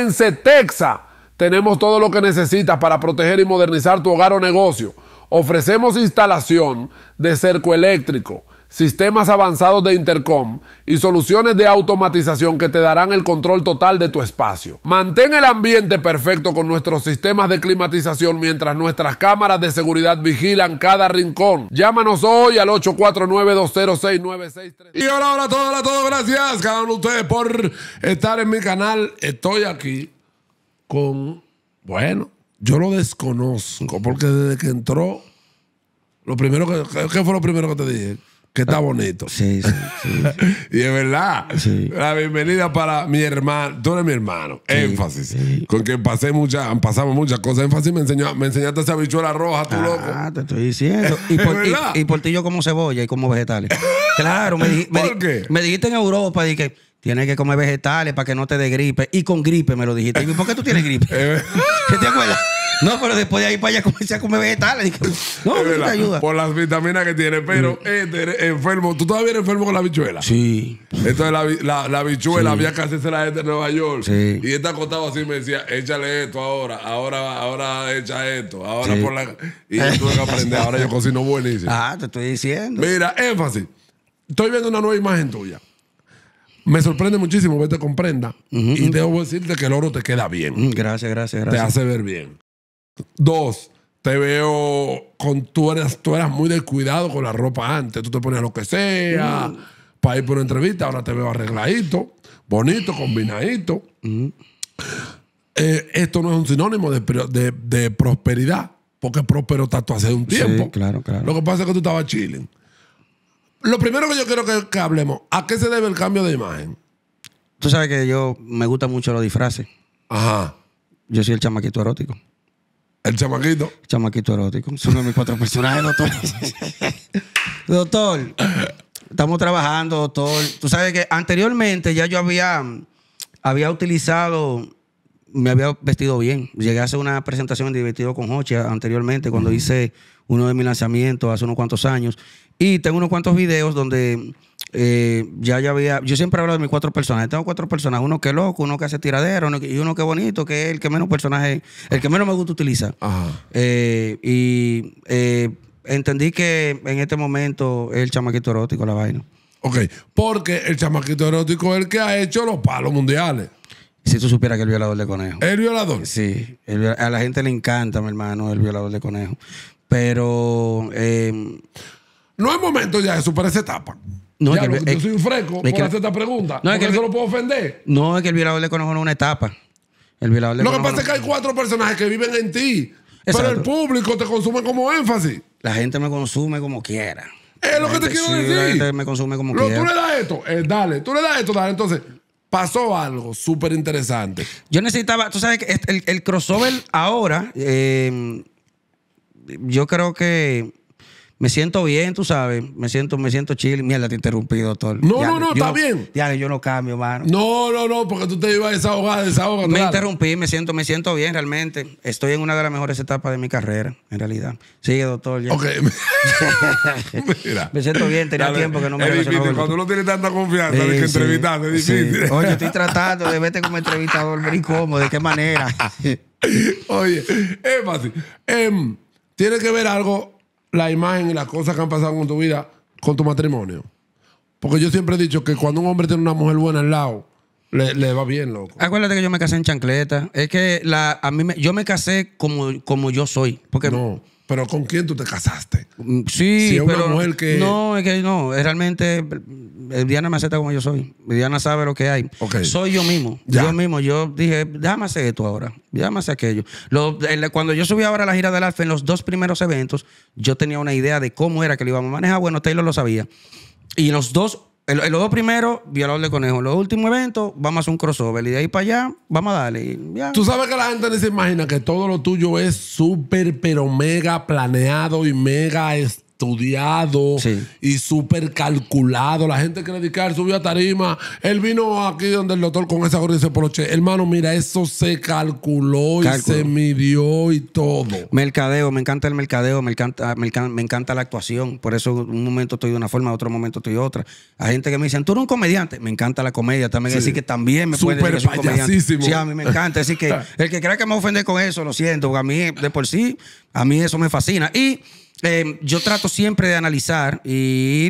En Cetexa tenemos todo lo que necesitas para proteger y modernizar tu hogar o negocio. Ofrecemos instalación de cerco eléctrico sistemas avanzados de intercom y soluciones de automatización que te darán el control total de tu espacio. Mantén el ambiente perfecto con nuestros sistemas de climatización mientras nuestras cámaras de seguridad vigilan cada rincón. Llámanos hoy al 849 206 Y hola, hola a todos, hola a todos, gracias cada uno de ustedes por estar en mi canal. Estoy aquí con, bueno, yo lo desconozco porque desde que entró, lo primero que, ¿qué fue lo primero que te dije? que está ah, bonito. Sí, sí, y es verdad. La bienvenida para mi hermano. Tú eres mi hermano. Énfasis. Con quien pasé muchas, pasamos muchas cosas. Énfasis me enseñó, me enseñaste esa bichuela roja, tú ah, loco. Ah, te estoy diciendo. Y por, ti yo como cebolla y como vegetales. claro, me, dijiste en Europa, que Tienes que comer vegetales para que no te dé gripe. Y con gripe me lo dijiste. ¿Y por qué tú tienes gripe? ¿Qué te acuerdas? No, pero después de ahí para allá comencé a comer vegetales. No, pero ayuda. Por las vitaminas que tiene. Pero mm. este, eh, eres enfermo. ¿Tú todavía eres enfermo con la bichuela? Sí. Entonces la, la, bichuela había que hacerse la gente de Nueva York. Sí. Y esta acostado así me decía, échale esto ahora, ahora, ahora echa esto, ahora por la. Y tú tuve que aprender. Ahora yo cocino buenísimo. Ah, te estoy diciendo. Mira, énfasis. Estoy viendo una nueva imagen tuya. Me sorprende muchísimo verte te prenda. Y debo decirte que el oro te queda bien. Gracias, mm, gracias, gracias. Te hace ver bien. Dos, te veo con tú eras, tú eras muy descuidado con la ropa antes. Tú te ponías lo que sea mm. para ir por una entrevista. Ahora te veo arregladito, bonito, combinadito. Mm. Eh, esto no es un sinónimo de, prosperidad, porque próspero estás tú hace un tiempo. claro, Lo que pasa es que tú estabas chilling. Lo primero que yo quiero que, que hablemos, ¿a qué se debe el cambio de imagen? Tú sabes que yo me gusta mucho los disfraces. Ajá. Yo soy el chamaquito erótico. El chamaquito. chamaquito erótico. Es uno de mis cuatro personajes, doctor. doctor, estamos trabajando, doctor. Tú sabes que anteriormente ya yo había, había utilizado, me había vestido bien. Llegué a hacer una presentación de Divertido con Hochi anteriormente, cuando hice uno de mis lanzamientos hace unos cuantos años. Y tengo unos cuantos videos donde eh, ya, ya había, yo siempre hablo de mis cuatro personajes. Tengo cuatro personajes, uno que es loco, uno que hace tiradero y uno que es bonito, que es el que menos personaje, el que menos me gusta utilizar. Eh, y eh, entendí que en este momento es el chamaquito erótico la vaina. Ok, porque el chamaquito erótico es el que ha hecho los palos mundiales. Si tú supieras que el violador de conejo. ¿El violador? Sí, a la gente le encanta, mi hermano, el violador de conejo. Pero... Em, no es momento ya de superar esa etapa. No, es que, yo soy un fresco por hacer esta pregunta. No, es que lo puedo ofender. No, es que el violador le conozco en una etapa. El lo que pasa es que hay cuatro personajes que viven en ti. Pero el público te consume como énfasis. La gente me consume como quiera. Es lo que te quiero decir. La gente me consume como quiera. Tú le das esto, eh, dale. Tú le das esto, dale. Entonces, pasó algo súper interesante. Yo necesitaba, tú sabes que este, el, el crossover ahora, eh, yo creo que me siento bien, tú sabes. Me siento, me siento chill. Mierda, te interrumpí, doctor. No, no, no, está bien. Ya, yo no cambio, mano. No, no, no, porque tú te ibas a desahogar, desahogar. Me interrumpí, me siento, me siento bien realmente. Estoy en una de las mejores etapas de mi carrera, en realidad. Sigue, doctor. Ok. Mira. Me siento bien, tenía tiempo que no me Es cuando uno tiene tanta confianza de que entrevistaste, difícil. Oye, estoy tratando de verte como entrevistador, ver cómo, de qué manera. Oye, es fácil. Em, tiene que ver algo la imagen y las cosas que han pasado con tu vida, con tu matrimonio. Porque yo siempre he dicho que cuando un hombre tiene una mujer buena al lado, le, va bien, loco. Acuérdate que yo me casé en chancleta. Es que la, a mí yo me casé como, como yo soy. Porque no. Pero ¿con quién tú te casaste? Mm, sí, es pero, una mujer que... No, es que no, realmente eh, Diana me acepta como yo soy. Diana sabe lo que hay. Soy yo mismo. Yo mismo. Yo dije, déjame hacer esto ahora. Déjame hacer aquello. cuando yo subí ahora a la gira del Alfa, en los dos primeros eventos, yo tenía una idea de cómo era que lo íbamos a manejar. Bueno, Taylor lo sabía. Y los dos en los dos primeros, violador de conejo. los últimos eventos, vamos a hacer un crossover. Y de ahí para allá, vamos a darle. Tú sabes que la gente ni se imagina que todo lo tuyo es súper, pero mega planeado y mega estudiado y súper calculado. La gente cree que él ah, subió a tarima. Él vino aquí donde el doctor con esa gorra y ese poloche. Hermano, mira, eso se calculó y se midió y todo. Mercadeo, me encanta el mercadeo, me encanta, me encanta, la actuación. Por eso un momento estoy de una forma, otro momento estoy de otra. Hay gente que me dice... tú eres un comediante. Me encanta la comedia. También decir que también me puede Sí, a mí me encanta. Así que el que crea que me ofende con eso, lo siento. a mí, de por sí, a mí eso me fascina. Y Em, yo trato siempre de analizar e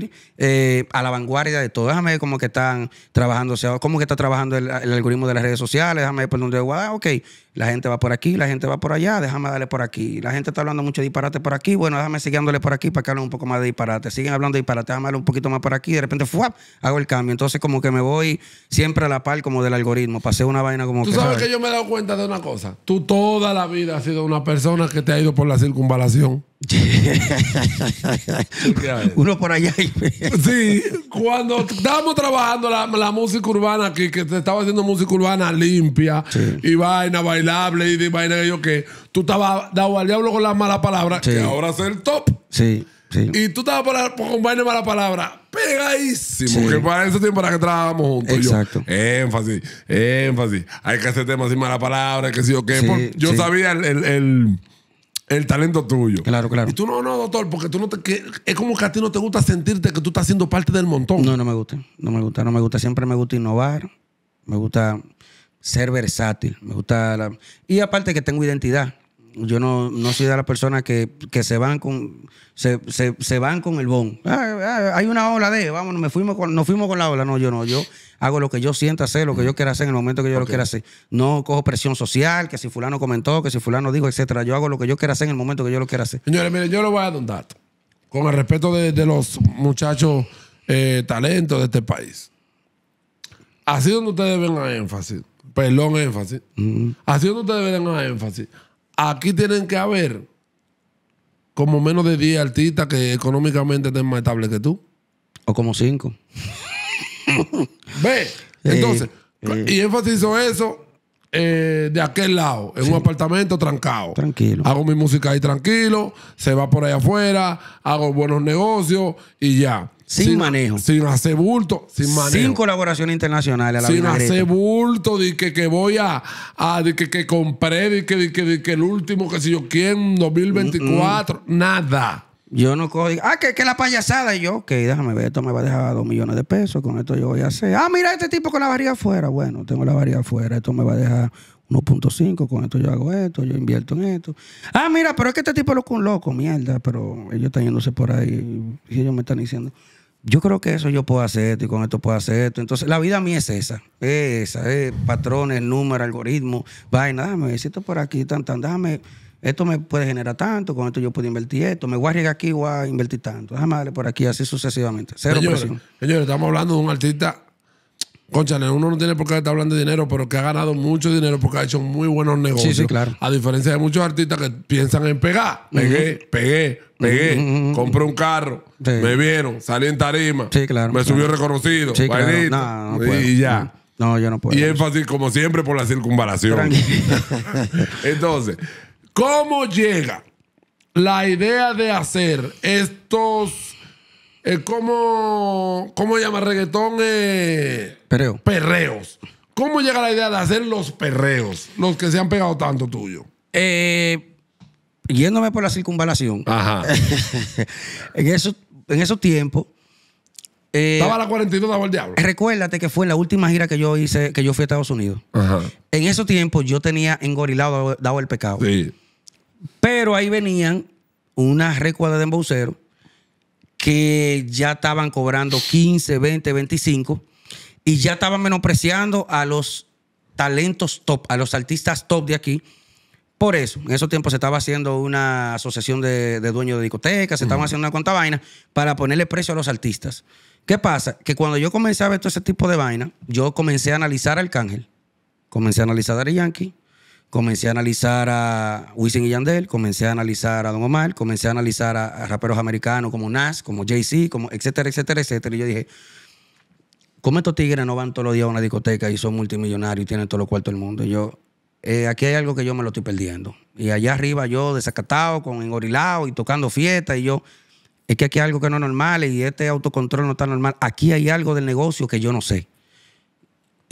ir eh, a la vanguardia de todo. Déjame ver cómo que están trabajando, cómo que está trabajando el, algoritmo de las redes sociales, déjame ver por dónde, ah, ok, la gente va por aquí, la gente va por allá, déjame darle por aquí. La gente está hablando mucho de disparate por aquí, bueno, déjame seguir por aquí para que hagan un poco más de disparate. Siguen hablando de disparate, déjame darle un poquito más por aquí. De repente, Hago el cambio. Entonces, como que me voy siempre a la par como del algoritmo. Pasé una vaina como que. Tú sabes, que yo me he dado cuenta de una cosa. Tú toda la vida has sido una persona que te ha ido por la circunvalación. Uno por allá. sí, cuando estábamos trabajando la, música urbana aquí, que te estaba haciendo música urbana limpia y vaina, vaina hablé y de vaina yo que tú estabas dado al diablo con las malas palabras, que ahora es el top. Sí, sí. Y tú estabas para, con vaina de mala palabra, pegadísimo. Que para eso tiene para que trabajamos juntos. Exacto. énfasis, énfasis. Hay que hacer temas sin malas palabras, que sí o qué. yo sabía el, talento tuyo. Claro, claro. Y tú no, no, doctor, porque tú no te. Que, es como que a ti no te gusta sentirte que tú estás siendo parte del montón. No, no me gusta. No me gusta, no me gusta. Siempre me gusta innovar. Me gusta ser versátil. Me gusta Y aparte que tengo identidad. Yo no, soy de las personas que, se van con se, van con el bon. Ah, ah, hay una ola de, vamos, me fuimos con, nos fuimos con la ola. No, yo no, yo hago lo que yo sienta hacer, lo que yo quiera hacer en el momento que yo lo quiera hacer. No cojo presión social, que si fulano comentó, que si fulano dijo, etcétera. Yo hago lo que yo quiera hacer en el momento que yo lo quiera hacer. Señores, miren, yo lo voy a dar un dato. Con el respeto de, los muchachos eh, talentos de este país. Así donde ustedes ven la énfasis perdón énfasis, Así haciendo ustedes verán a énfasis, aquí tienen que haber como menos de 10 artistas que económicamente estén más estables que tú. O como 5. Ve, entonces, y énfasiso eso eh, de aquel lado, en un apartamento trancado. Tranquilo. Hago mi música ahí tranquilo, se va por ahí afuera, hago buenos negocios y ya sin manejo. sin hacer bulto, sin manejo. Sin colaboración internacional a la Sin hacer bulto, de que, que voy a, de que, compré, de que, que, el último, que si yo quién, 2024, mm, mm. nada. Yo no cojo, ah, que, que la payasada. Y yo, ok, déjame ver, esto me va a dejar dos millones de pesos, con esto yo voy a hacer. Ah, mira este tipo con la varilla afuera. Bueno, tengo la varilla afuera, esto me va a dejar 1.5, con esto yo hago esto, yo invierto en esto. Ah, mira, pero es que este tipo es loco, un loco, mierda, pero ellos están yéndose por ahí y ellos me están diciendo yo creo que eso yo puedo hacer esto y con esto puedo hacer esto. Entonces, la vida mía es esa, es esa, es patrones, números, algoritmos, vaina, dame, si esto por aquí, tan, tan, dame, esto me puede generar tanto, con esto yo puedo invertir esto, me voy a llegar aquí y voy a invertir tanto, déjame darle por aquí, así sucesivamente. Cero presión. Señores, estamos hablando de un artista Conchale, uno no tiene por qué estar hablando de dinero, pero que ha ganado mucho dinero porque ha hecho muy buenos negocios. Sí, sí, claro. A diferencia de muchos artistas que piensan en pegar. Pegué, pegué, pegué. Compré un carro, me vieron, salí en tarima. Sí, claro. Me subió reconocido. Sí, y ya. No, yo no puedo. Y es fácil, como siempre, por la circunvalación. Entonces, ¿cómo llega la idea de hacer estos eh, ¿cómo, ¿cómo llama reggaetón? Eh? Perreos. ¿Cómo llega la idea de hacer los perreos, los que se han pegado tanto tuyo? Eh, yéndome por la circunvalación. Ajá. en, en esos tiempos. estaba la 42, el diablo. Recuérdate que fue la última gira que yo hice, que yo fui a Estados Unidos. En esos tiempos yo tenía engorilado, dado el pecado. Sí. Pero ahí venían unas recuadras de embauceros que ya estaban cobrando 15, 20, 25 y ya estaban menospreciando a los talentos top, a los artistas top de aquí. Por eso, en esos tiempos se estaba haciendo una asociación de, dueños de discotecas, se estaban haciendo una cuanta vaina para ponerle precio a los artistas. ¿Qué pasa? Que cuando yo comencé a ver todo ese tipo de vaina, yo comencé a analizar a Arcángel, comencé a analizar a Dari Yankee, comencé a analizar a Wisin y Yandel, comencé a analizar a Don Omar, comencé a analizar a, raperos americanos como Nas, como Jay-Z, como etcétera, etcétera, etcétera. Y yo dije, ¿cómo estos tigres no van todos los días a una discoteca y son multimillonarios y tienen todo lo cuartos del mundo? Y yo, eh, aquí hay algo que yo me lo estoy perdiendo. Y allá arriba yo desacatado, con engorilado y tocando fiesta y yo, es que aquí hay algo que no es normal y este autocontrol no está normal. Aquí hay algo del negocio que yo no sé.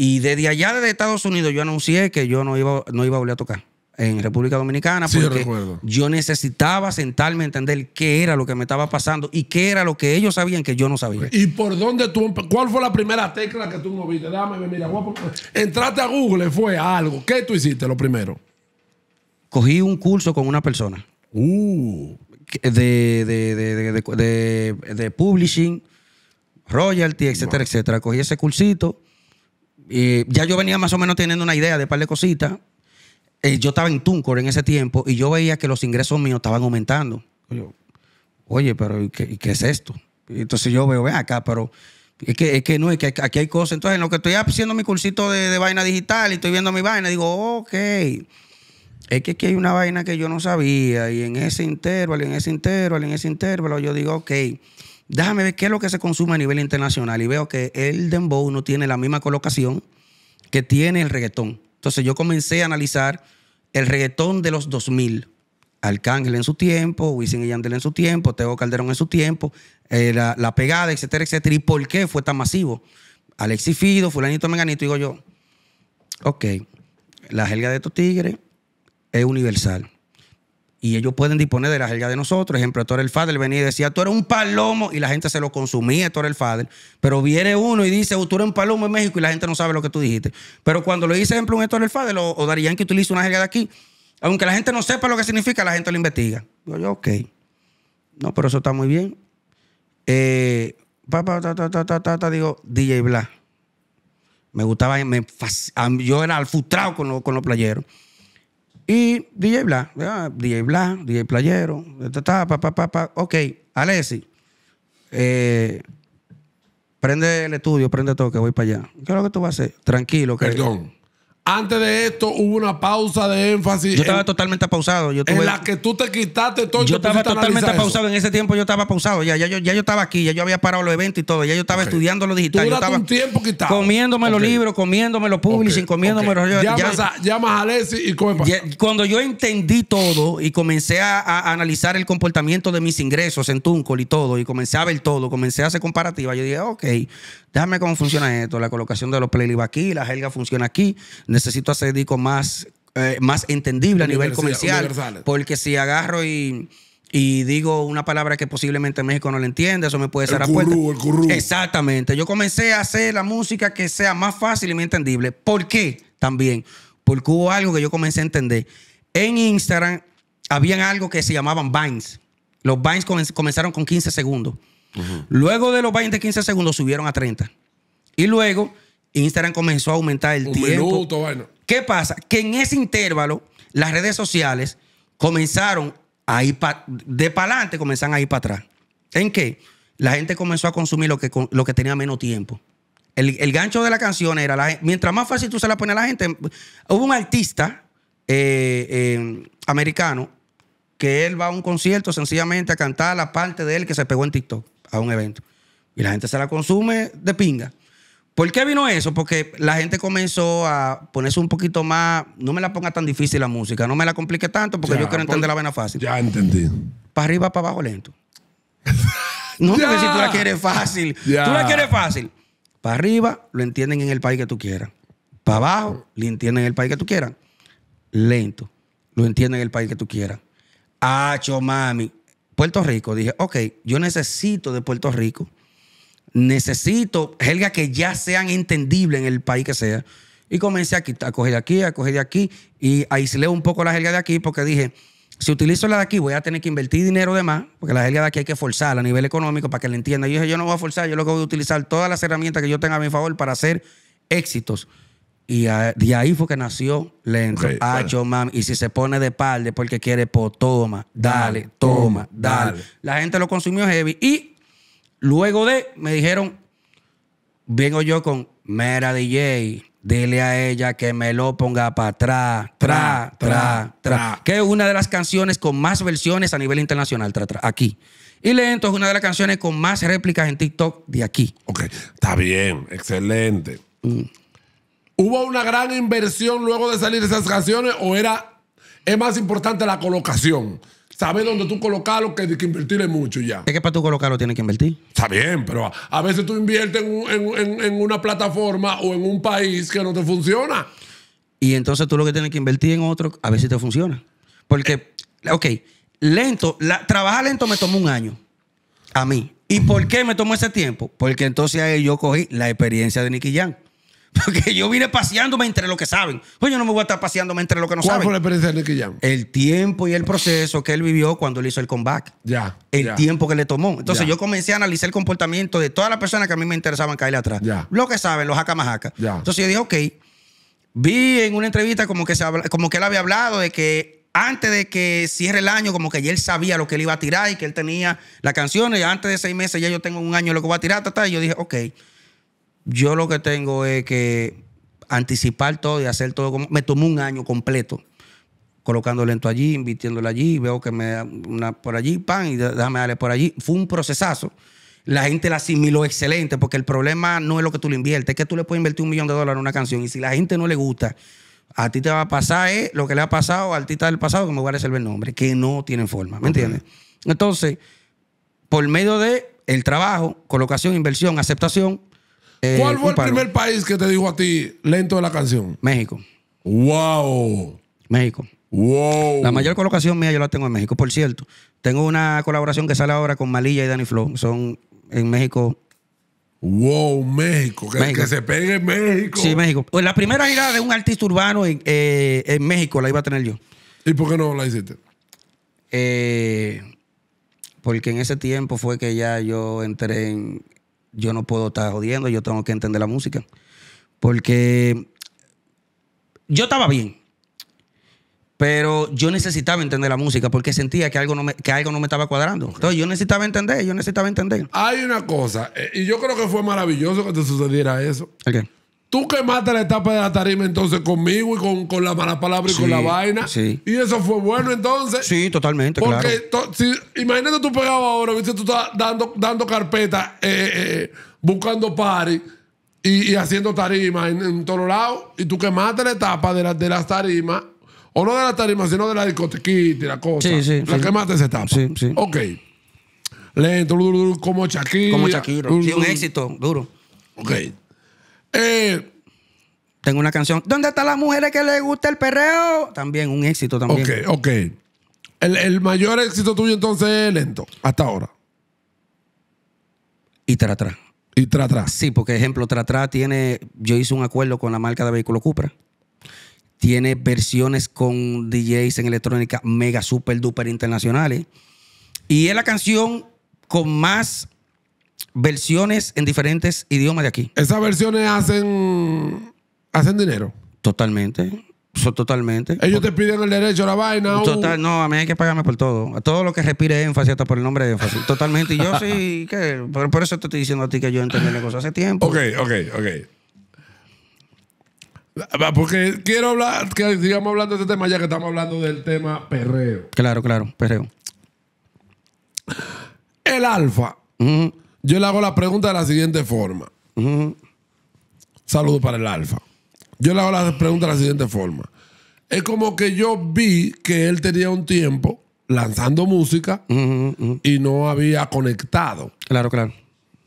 Y desde allá, desde Estados Unidos, yo anuncié que yo no iba, no iba a volver a tocar en República Dominicana sí, porque yo, necesitaba sentarme a entender qué era lo que me estaba pasando y qué era lo que ellos sabían que yo no sabía. ¿Y por dónde tú, cuál fue la primera tecla que tú moviste? Dame, mira, guapo. Entraste a Google, fue algo. ¿Qué tú hiciste lo primero? Cogí un curso con una persona. Uh. De, de, de, de, publishing, royalty, etcétera, etcétera. Cogí ese cursito eh, ya yo venía más o menos teniendo una idea de par de cositas. Eh, yo estaba en Tuncor en ese tiempo y yo veía que los ingresos míos estaban aumentando. oye, pero ¿qué, ¿qué, es esto? Entonces yo veo, ven acá, pero es que, es que no, es que aquí hay cosas. Entonces, en lo que estoy haciendo mi cursito de, de vaina digital y estoy viendo mi vaina, digo, ok, es que aquí hay una vaina que yo no sabía y en ese intervalo, en ese intervalo, en ese intervalo, yo digo, ok déjame ver qué es lo que se consume a nivel internacional y veo que el dembow no tiene la misma colocación que tiene el reggaetón. Entonces yo comencé a analizar el reggaetón de los 2000. Arcángel en su tiempo, Wisin y Yandel en su tiempo, Teo Calderón en su tiempo, eh, la, pegada, etcétera, etcétera. ¿Y por qué fue tan masivo? Alexis Fido, fulanito, Meganito. digo yo, ok, la jerga de estos tigres es universal y ellos pueden disponer de la jerga de nosotros. Ejemplo, Héctor el Fader venía y decía, tú eres un palomo, y la gente se lo consumía, Héctor el Pero viene uno y dice, oh, tú eres un palomo en México, y la gente no sabe lo que tú dijiste. Pero cuando le dice, ejemplo, un Héctor el o, Darían que utiliza una jerga de aquí, aunque la gente no sepa lo que significa, la gente lo investiga. Yo, ok. No, pero eso está muy bien. Eh, pa, ta ta, ta, ta, digo, DJ Blah. Me gustaba, yo era frustrado con, con los playeros. Y DJ Bla, ah, DJ Bla, DJ Playero, pa, pa, pa, pa. Ok, Alexi, eh, prende el estudio, prende todo, que voy para allá. ¿Qué es lo que tú vas a hacer? Tranquilo. Que, Perdón. Antes de esto hubo una pausa de énfasis. Yo estaba totalmente pausado. en la que tú te quitaste todo. Yo estaba totalmente pausado. En ese tiempo yo estaba pausado. Ya, ya, yo, ya yo estaba aquí. Ya yo había parado los eventos y todo. Ya yo estaba estudiando lo digital. yo estaba un tiempo quitado. Comiéndome los libros, comiéndome los publishing, comiéndome los... Ya, llamas, a, llamas a Leslie y come Cuando yo entendí todo y comencé a, analizar el comportamiento de mis ingresos en Tuncol y todo, y comencé a ver todo, comencé a hacer comparativas, yo dije, ok, déjame cómo funciona esto. La colocación de los playlists aquí, la jerga funciona aquí necesito hacer disco más, eh, más entendible a nivel comercial. Porque si agarro y digo una palabra que posiblemente México no le entiende, eso me puede ser el Exactamente. Yo comencé a hacer la música que sea más fácil y más entendible. ¿Por qué? También. Porque hubo algo que yo comencé a entender. En Instagram habían algo que se llamaban Vines. Los Vines comenzaron con 15 segundos. Luego de los Vines de 15 segundos subieron a 30. Y luego Instagram comenzó a aumentar el tiempo. Minuto, ¿Qué pasa? Que en ese intervalo, las redes sociales comenzaron a ir de para adelante, comenzaron a ir para atrás. ¿En qué? La gente comenzó a consumir lo que, lo que tenía menos tiempo. El, gancho de la canción era, la, mientras más fácil tú se la pones a la gente, hubo un artista eh, eh, americano que él va a un concierto sencillamente a cantar la parte de él que se pegó en TikTok a un evento. Y la gente se la consume de pinga. ¿Por qué vino eso? Porque la gente comenzó a ponerse un poquito más. No me la ponga tan difícil la música, no me la complique tanto porque yo quiero entender la vena fácil. Ya entendí. Para arriba, para abajo, lento. no, porque si tú la quieres fácil, tú la quieres fácil. Para arriba, lo entienden en el país que tú quieras. Para abajo, lo entienden en el país que tú quieras. Lento, lo entienden en el país que tú quieras. Hacho, ah, mami. Puerto Rico, dije, ok, yo necesito de Puerto Rico necesito jerga que ya sean entendibles en el país que sea. Y comencé a, coger de aquí, a coger de aquí. Y aislé un poco la jerga de aquí porque dije, si utilizo la de aquí voy a tener que invertir dinero de más, porque la jerga de aquí hay que forzarla a nivel económico para que la entienda. Y yo dije, yo no voy a forzar, yo lo que voy a utilizar todas las herramientas que yo tenga a mi favor para hacer éxitos. Y de ahí fue que nació Lento. Okay, ah, Y si se pone de par porque quiere, toma, dale, toma, dale. La gente lo consumió heavy. Y Luego de, me dijeron, vengo yo con, mera DJ, dile a ella que me lo ponga para atrás, tra, tra, tra, Que es una de las canciones con más versiones a nivel internacional, tra, aquí. Y Lento es una de las canciones con más réplicas en TikTok de aquí. Ok, está bien, excelente. Mm. ¿Hubo una gran inversión luego de salir esas canciones o era, es más importante la colocación? ¿Sabes dónde tú colocarlo que, hay que invertirle mucho ya. Es que para tú colocarlo tienes que invertir. Está bien, pero a, veces tú inviertes en, una plataforma o en un país que no te funciona. Y entonces tú lo que tienes que invertir en otro, a ver si te funciona. Porque, eh, ok, lento, trabajar lento me tomó un año. A mí. ¿Y por qué me tomó ese tiempo? Porque entonces yo cogí la experiencia de Nicky Jan. Porque yo vine paseándome entre lo que saben. Pues yo no me voy a estar paseándome entre lo que no saben. ¿Cuál fue la experiencia de Nicky El tiempo y el proceso que él vivió cuando él hizo el comeback. Ya. El tiempo que le tomó. Entonces yo comencé a analizar el comportamiento de todas las personas que a mí me interesaban caerle atrás. Ya. Lo que saben, los Ya. Entonces yo dije, ok. Vi en una entrevista como que, se habla, como que él había hablado de que antes de que cierre el año, como que ya él sabía lo que él iba a tirar y que él tenía las canciones. Y antes de seis meses ya yo tengo un año lo que voy a tirar. y yo dije, ok yo lo que tengo es que anticipar todo y hacer todo como. Me tomó un año completo colocando lento allí, invirtiéndolo allí, veo que me da una por allí, pan, y déjame darle por allí. Fue un procesazo. La gente la asimiló excelente, porque el problema no es lo que tú le inviertes, es que tú le puedes invertir un millón de dólares en una canción, y si la gente no le gusta, a ti te va a pasar lo que le ha pasado a artistas del pasado, que me voy a reservar el nombre, que no tienen forma, ¿me entiendes? Entonces, por medio de el trabajo, colocación, inversión, aceptación, eh, ¿Cuál fue el primer país que te dijo a ti lento de la canción? México. ¡Wow! México. Wow. La mayor colocación mía yo la tengo en México. Por cierto, tengo una colaboración que sale ahora con Malilla y Danny Flow. Son en México. Wow, México. Que, se pegue en México. Sí, México. Pues la primera gira de un artista urbano en, eh, México la iba a tener yo. ¿Y por qué no la hiciste? Eh, porque en ese tiempo fue que ya yo entré en, yo no puedo estar jodiendo, yo tengo que entender la música. Porque yo estaba bien, pero yo necesitaba entender la música porque sentía que algo no me, que algo no me estaba cuadrando. Entonces yo necesitaba entender, yo necesitaba entender. Hay una cosa, eh, y yo creo que fue maravilloso que te sucediera eso. Okay. Tú quemaste la etapa de la tarima entonces conmigo y con, con la mala palabra y con la vaina. Sí. Y eso fue bueno entonces. Sí, totalmente. Porque claro. imagínate tú pegado ahora, viste, tú estás dando, dando carpeta, eh, eh, eh, buscando party y, haciendo tarima en, todos lados. Y tú quemaste la etapa de, las tarimas. O no de las tarimas, sino de la discotequita y la cosa. Sí, sí. La sí. quemaste esa etapa. Sí, sí. Ok. Lento, como Shakira. Como Shakira. Sí, un éxito, duro. Ok. Eh, tengo una canción. ¿Dónde están las mujeres que les gusta el perreo? También un éxito también. Ok, ok. El, mayor éxito tuyo entonces es lento, hasta ahora. Y tra Y tra Sí, porque ejemplo, tra tiene. Yo hice un acuerdo con la marca de vehículo Cupra. Tiene versiones con DJs en electrónica mega, super, duper internacionales. Y es la canción con más versiones en diferentes idiomas de aquí. Esas versiones hacen, hacen dinero. Totalmente. Son totalmente. Ellos te piden el derecho a la vaina. Uh. Total, no, a mí hay que pagarme por todo. todo lo que respire énfasis, hasta por el nombre de énfasis. Totalmente. Y yo sí, que, por, eso te estoy diciendo a ti que yo entiendo la cosa hace tiempo. Ok, ok, ok. Porque quiero hablar, que sigamos hablando de este tema ya que estamos hablando del tema perreo. Claro, claro, perreo. El alfa. Yo le hago la pregunta de la siguiente forma. Saludos Saludo para el alfa. Yo le hago la pregunta de la siguiente forma. Es como que yo vi que él tenía un tiempo lanzando música y no había conectado. Claro, claro.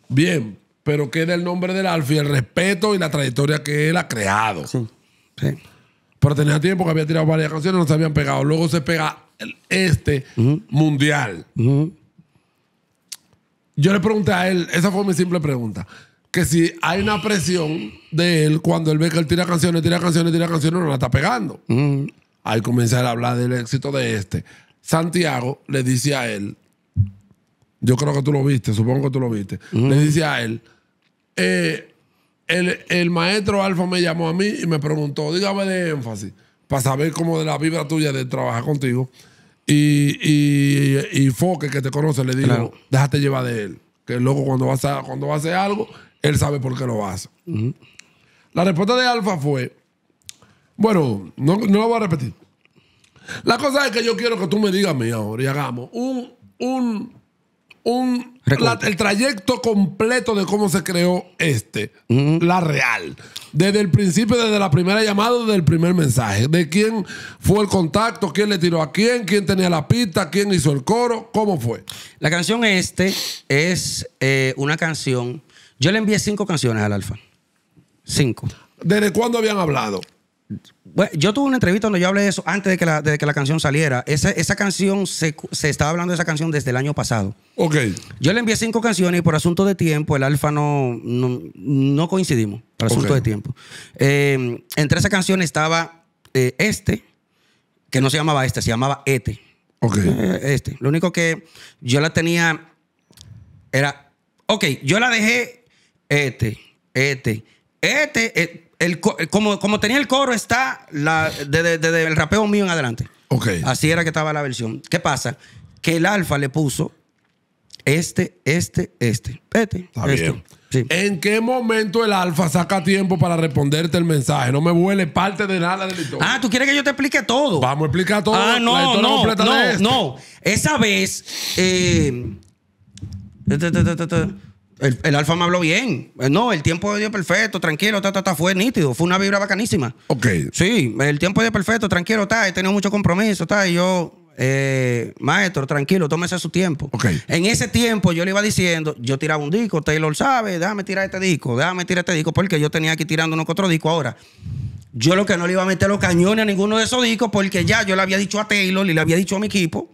Bien, pero queda el nombre del alfa y el respeto y la trayectoria que él ha creado. Sí, Pero tenía tiempo que había tirado varias canciones, no se habían pegado. Luego se pega este mundial yo le pregunté a él, esa fue mi simple pregunta, que si hay una presión de él cuando él ve que él tira canciones, tira canciones, tira canciones, no la está pegando. Ahí comienza a hablar del éxito de este. Santiago le dice a él, yo creo que tú lo viste, supongo que tú lo viste, le dice a él, eh, el, el, maestro Alfa me llamó a mí y me preguntó, dígame de énfasis, para saber cómo de la vibra tuya de trabajar contigo. Y, y, Foque, que te conoce, le dijo, déjate llevar de él. Que luego cuando vas a, cuando va a hacer algo, él sabe por qué lo hace. La respuesta de Alfa fue, bueno, no, no lo voy a repetir. La cosa es que yo quiero que tú me digas a mí ahora y hagamos un, un, un el trayecto completo de cómo se creó este, la real. Desde el principio, desde la primera llamada, desde el primer mensaje. De quién fue el contacto, quién le tiró a quién, quién tenía la pista, quién hizo el coro, cómo fue. La canción este es eh, una canción. Yo le envié cinco canciones al Alfa. Cinco. ¿Desde cuándo habían hablado? Bueno, yo tuve una entrevista donde yo hablé de eso antes de que la, que la canción saliera. Esa, esa canción, se, estaba hablando de esa canción desde el año pasado. Ok. Yo le envié cinco canciones y por asunto de tiempo, el alfa no, no, coincidimos. Por asunto de tiempo. Eh, entre esa canción estaba eh, este, que no se llamaba este, se llamaba Ete. Ok. Eh, este. Lo único que yo la tenía era. Ok, yo la dejé Ete, Ete, Este. este eh, como, como tenía el coro, está desde el rapeo mío en adelante. Ok. Así era que estaba la versión. ¿Qué pasa? Que el alfa le puso este, este, este. Este. este. ¿En qué momento el alfa saca tiempo para responderte el mensaje? No me vuele parte de nada de Ah, ¿tú quieres que yo te explique todo? Vamos a explicar todo. Ah, no, no, no, no. Esa vez... Eh, el, el, alfa me habló bien. Eh, no, el tiempo de Dios perfecto, tranquilo, ta, ta, fue nítido. Fue una vibra bacanísima. Ok. Sí, el tiempo de Dios perfecto, tranquilo, ta, he tenido mucho compromiso, Está y yo, eh, maestro, tranquilo, tómese su tiempo. Ok. En ese tiempo yo le iba diciendo, yo tiraba un disco, Taylor sabe, déjame tirar este disco, déjame tirar este disco, porque yo tenía que tirando uno con otro disco ahora. Yo lo que no le iba a meter los cañones a ninguno de esos discos, porque ya yo le había dicho a Taylor y le había dicho a mi equipo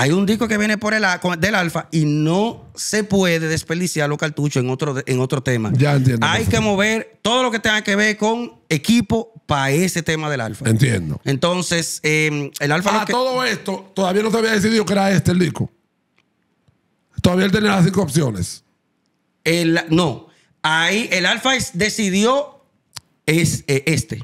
hay un disco que viene por el del alfa y no se puede desperdiciar los cartuchos en otro, en otro tema. Ya entiendo. Hay que mover todo lo que tenga que ver con equipo para ese tema del alfa. Entiendo. Entonces, em, el alfa. Ah, todo esto, todavía no se había decidido que era este el disco. Todavía él tenía las cinco opciones. El, no. Ahí el alfa decidió es, eh, este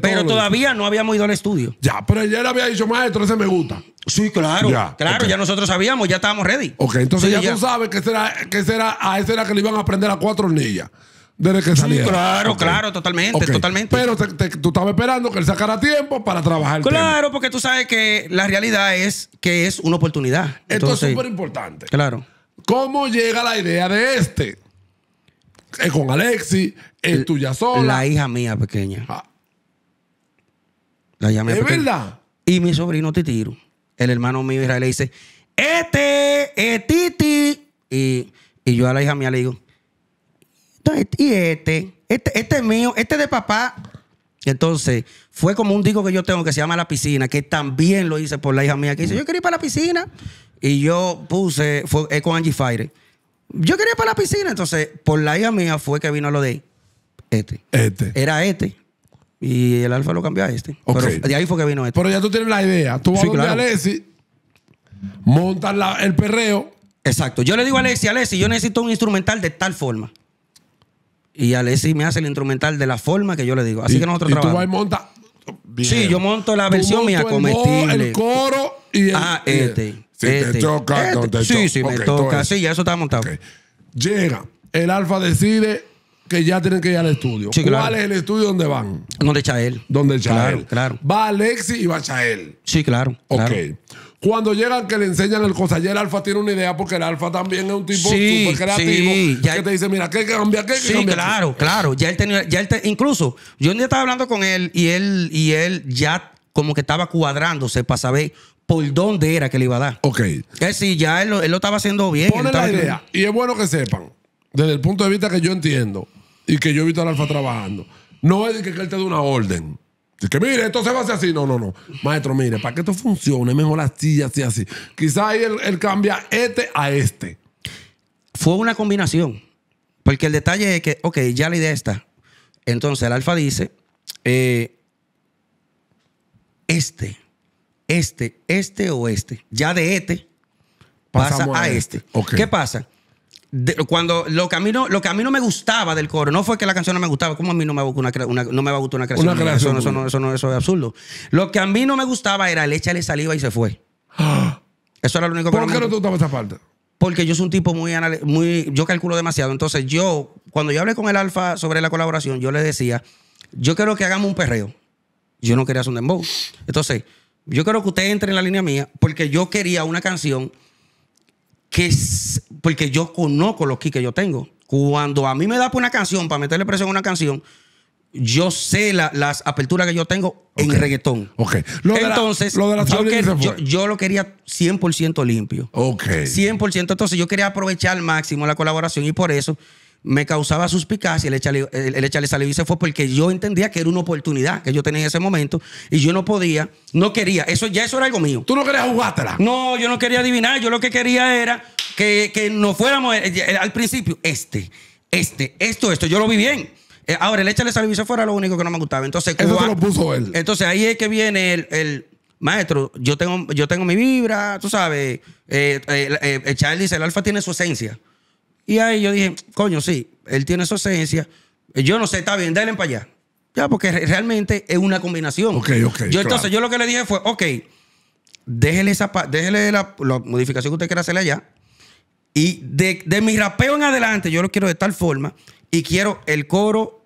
pero todavía no habíamos ido al estudio. Ya, pero le había dicho, maestro, ese me gusta. Sí, claro. claro, ya nosotros sabíamos, ya estábamos ready. Ok, entonces ya, tú sabes que, será, que será, a ese era que le iban a aprender a cuatro hornillas. Desde que salía claro, claro, totalmente, totalmente. Pero tú estabas esperando que él sacara tiempo para trabajar. claro, porque tú sabes que la realidad es que es una oportunidad. Esto entonces, es súper importante. Claro. ¿Cómo llega la idea de este? Eh, con Alexis, es eh, tuya sola. La hija mía pequeña. Ah, ¿Es verdad? Y mi sobrino Titiro, el hermano mío Israel, le dice, este, es Titi. Y, yo a la hija mía le digo, este, y este, este, este, es mío, este es de papá. Entonces, fue como un disco que yo tengo que se llama La Piscina, que también lo hice por la hija mía, que dice, yo quería ir para la piscina. Y yo puse, fue con Angie Fire. Yo quería ir para la piscina. Entonces, por la hija mía fue que vino lo de Este. este. Era este. Y el alfa lo cambió a este. Pero de ahí fue que vino este. Pero ya tú tienes la idea. Tú vas sí, claro. montas el perreo. Exacto. Yo le digo a Alexi, Alexi, yo necesito un instrumental de tal forma. Y Alexi me hace el instrumental de la forma que yo le digo. Así que nosotros y trabajamos. Tú vas y monta... Sí, yo monto la versión mía comestible. El coro y el. Ah, este. Si te choca, este. este. no te Sí, sí, me toca. Sí, ya eso está montado. Llega. El alfa decide que ya tienen que ir al estudio. ¿Cuál es el estudio donde van? Donde Chael. Donde Chael. Claro, claro. Va Alexi y va Chael. Sí, claro. Ok. Cuando llegan que le enseñan el cosa, el Alfa tiene una idea porque el Alfa también es un tipo sí, creativo sí, que te dice, mira, ¿qué cambia? ¿Qué, sí, claro, claro. Ya él tenía, ya incluso, yo un día estaba hablando con él y él, y él ya como que estaba cuadrándose para saber por dónde era que le iba a dar. Ok. Que sí, ya él, lo estaba haciendo bien. Pone la idea. Y es bueno que sepan desde el punto de vista que yo entiendo y que yo he visto al Alfa trabajando, no es que él te dé una orden. es que mire, esto se va a hacer así. No, no, no. Maestro, mire, para que esto funcione, mejor así, así, así. Quizá ahí él, cambia este a este. Fue una combinación. Porque el detalle es que, ok, ya la idea está. Entonces el alfa dice, eh, este, este, este o este. Ya de este pasa a, este. este. ¿Qué pasa? cuando lo que, a mí no, lo que a mí no me gustaba del coro, no fue que la canción no me gustaba, como a mí no me, una, una, va a gustar una creación. eso, es absurdo. Lo que a mí no me gustaba era el échale saliva y se fue. Eso era lo único que ¿Por qué no te gustaba esa parte? Porque yo soy un tipo muy, muy. Yo calculo demasiado. Entonces, yo, cuando yo hablé con el Alfa sobre la colaboración, yo le decía, yo quiero que hagamos un perreo. Yo no quería hacer un dembow. Entonces, yo quiero que usted entre en la línea mía, porque yo quería una canción que porque yo conozco los kits que yo tengo. Cuando a mí me da por una canción, para meterle presión a una canción, yo sé las aperturas que yo tengo en reggaetón. Ok. entonces, yo, yo, lo quería 100% limpio. Ok. 100%. Entonces, yo quería aprovechar al máximo la colaboración y por eso me causaba suspicacia, el echarle, el echarle salivice fue porque yo entendía que era una oportunidad que yo tenía en ese momento y yo no podía, no quería, eso ya eso era algo mío. ¿Tú no querías jugártela? No, yo no quería adivinar, yo lo que quería era que, que nos fuéramos eh, eh, al principio, este, este, esto, esto, yo lo vi bien. Eh, ahora, el echarle salivice fuera lo único que no me gustaba. Entonces, lo puso él. Entonces, ahí es que viene el, el maestro, yo tengo, yo tengo mi vibra, tú sabes, eh, eh, eh, el alfa tiene su esencia. Y ahí yo dije, coño, sí, él tiene su esencia. Yo no sé, está bien, denle para allá. Ya, porque realmente es una combinación. Ok, ok. Yo entonces, yo lo que le dije fue, ok, déjele, esa, déjele la, modificación que usted quiera hacerle allá. Y de, de, mi rapeo en adelante, yo lo quiero de tal forma y quiero el coro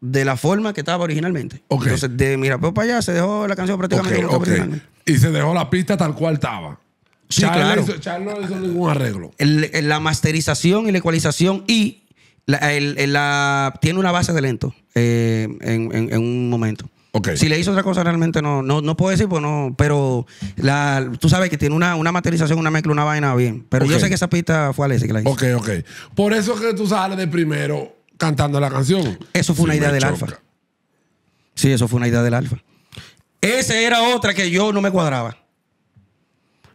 de la forma que estaba originalmente. Entonces, de mi rapeo para allá se dejó la canción prácticamente Y se dejó la pista tal cual estaba. Sí, no hizo ningún arreglo. la masterización y la ecualización y tiene una base de lento eh, en, un momento. Si le hizo otra cosa realmente no, no, puedo decir, pues no, pero tú sabes que tiene una, una una mezcla, una vaina bien. Pero yo sé que esa pista fue Alessi que la hizo. Ok, ok. Por eso que tú sales de primero cantando la canción. Eso fue una idea del Alfa. Sí, eso fue una idea del Alfa. Esa era otra que yo no me cuadraba.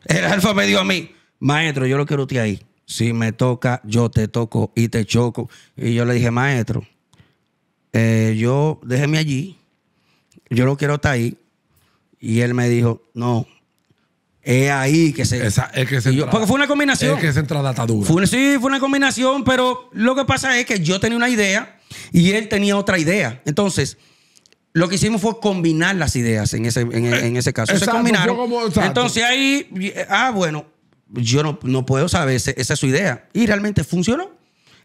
El alfa me dijo a mí, maestro, yo lo quiero usted ahí. Si me toca, yo te toco y te choco. Y yo le dije, maestro, eh, yo déjeme allí, yo lo quiero estar ahí. Y él me dijo, no, es ahí que se. porque fue una combinación. que se entra dura. sí, fue una combinación, pero lo que pasa es que yo tenía una idea y él tenía otra idea. Entonces, lo que hicimos fue combinar las ideas en ese, eh, caso. combinaron. Entonces ahí, ah, bueno, yo no, puedo saber, esa, es su idea. Y realmente funcionó.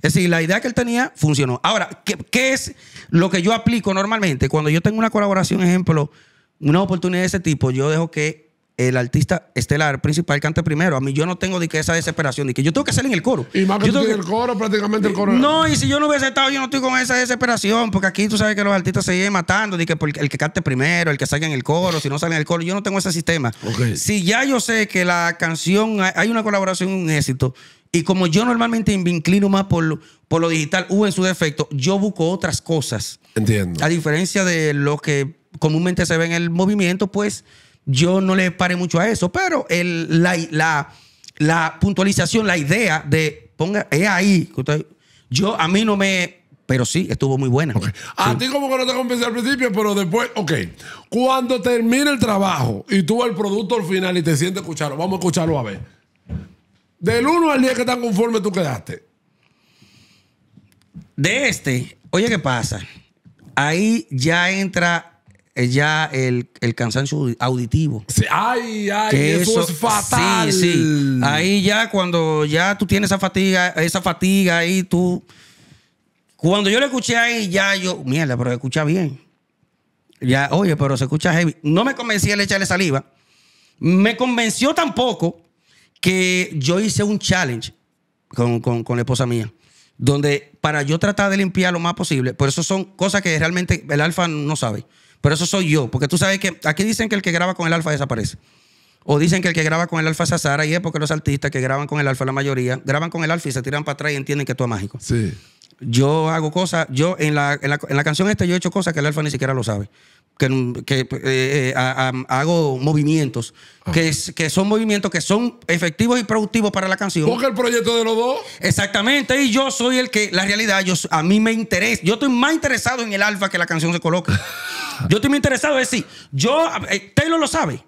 Es decir, la idea que él tenía funcionó. Ahora, ¿qué, ¿qué, es lo que yo aplico normalmente? Cuando yo tengo una colaboración, ejemplo, una oportunidad de ese tipo, yo dejo que el artista estelar principal cante primero. A mí yo no tengo de que esa desesperación, de que yo tengo que salir en el coro. Y más que tú el coro, prácticamente el coro. No, y si yo no hubiese estado, yo no estoy con esa desesperación, porque aquí tú sabes que los artistas se siguen matando, de que el que cante primero, el que salga en el coro, si no sale en el coro, yo no tengo ese sistema. Si ya yo sé que la canción, hay una colaboración, un éxito, y como yo normalmente me inclino más por lo, por lo digital, hubo en su defecto, yo busco otras cosas. Entiendo. A diferencia de lo que comúnmente se ve en el movimiento, pues yo no le paré mucho a eso, pero el, la, puntualización, la idea de ponga, es ahí. Yo a mí no me. Pero sí, estuvo muy buena. A ti como que no te convencí al principio, pero después, ok. Cuando termine el trabajo y tú el producto al final y te sientes escucharlo, vamos a escucharlo a ver. Del 1 al 10 que tan conforme tú quedaste. De este, oye, ¿qué pasa? Ahí ya entra es eh, ya el, cansancio auditivo. Ay, ay, eso, es fatal. Sí, sí. Ahí ya cuando ya tú tienes esa fatiga, esa fatiga ahí tú. Cuando yo lo escuché ahí, ya yo, mierda, pero escucha bien. Ya, oye, pero se escucha heavy. No me convencía el echarle saliva. Me convenció tampoco que yo hice un challenge con, con la esposa mía donde para yo tratar de limpiar lo más posible, por eso son cosas que realmente el alfa no sabe. Pero eso soy yo, porque tú sabes que aquí dicen que el que graba con el alfa desaparece. O dicen que el que graba con el alfa se azara y es porque los artistas que graban con el alfa, la mayoría, graban con el alfa y se tiran para atrás y entienden que todo es mágico. Sí. Yo hago cosas, yo en la, en la, en la canción esta yo he hecho cosas que el alfa ni siquiera lo sabe que, eh, eh, hago movimientos, ah. que, son movimientos que son efectivos y productivos para la canción. Porque el proyecto de los dos. Exactamente, y yo soy el que, la realidad, a mí me interesa, yo estoy más interesado en el alfa que la canción se coloque. yo estoy más interesado, en decir, yo, eh, Taylor lo sabe,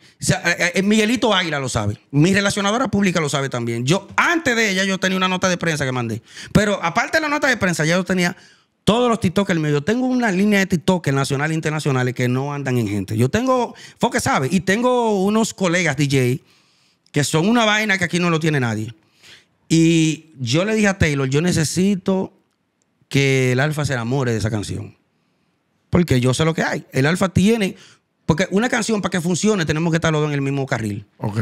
Miguelito Águila lo sabe, mi relacionadora pública lo sabe también. Yo, antes de ella, yo tenía una nota de prensa que mandé, pero aparte de la nota de prensa, ya yo tenía todos los TikTokers medio. Yo tengo una línea de TikTokers nacionales e internacionales que no andan en gente. Yo tengo, Foque sabe, y tengo unos colegas DJ que son una vaina que aquí no lo tiene nadie. Y yo le dije a Taylor, yo necesito que el Alfa se enamore de esa canción. Porque yo sé lo que hay. El Alfa tiene, porque una canción para que funcione tenemos que estar en el mismo carril. Ok.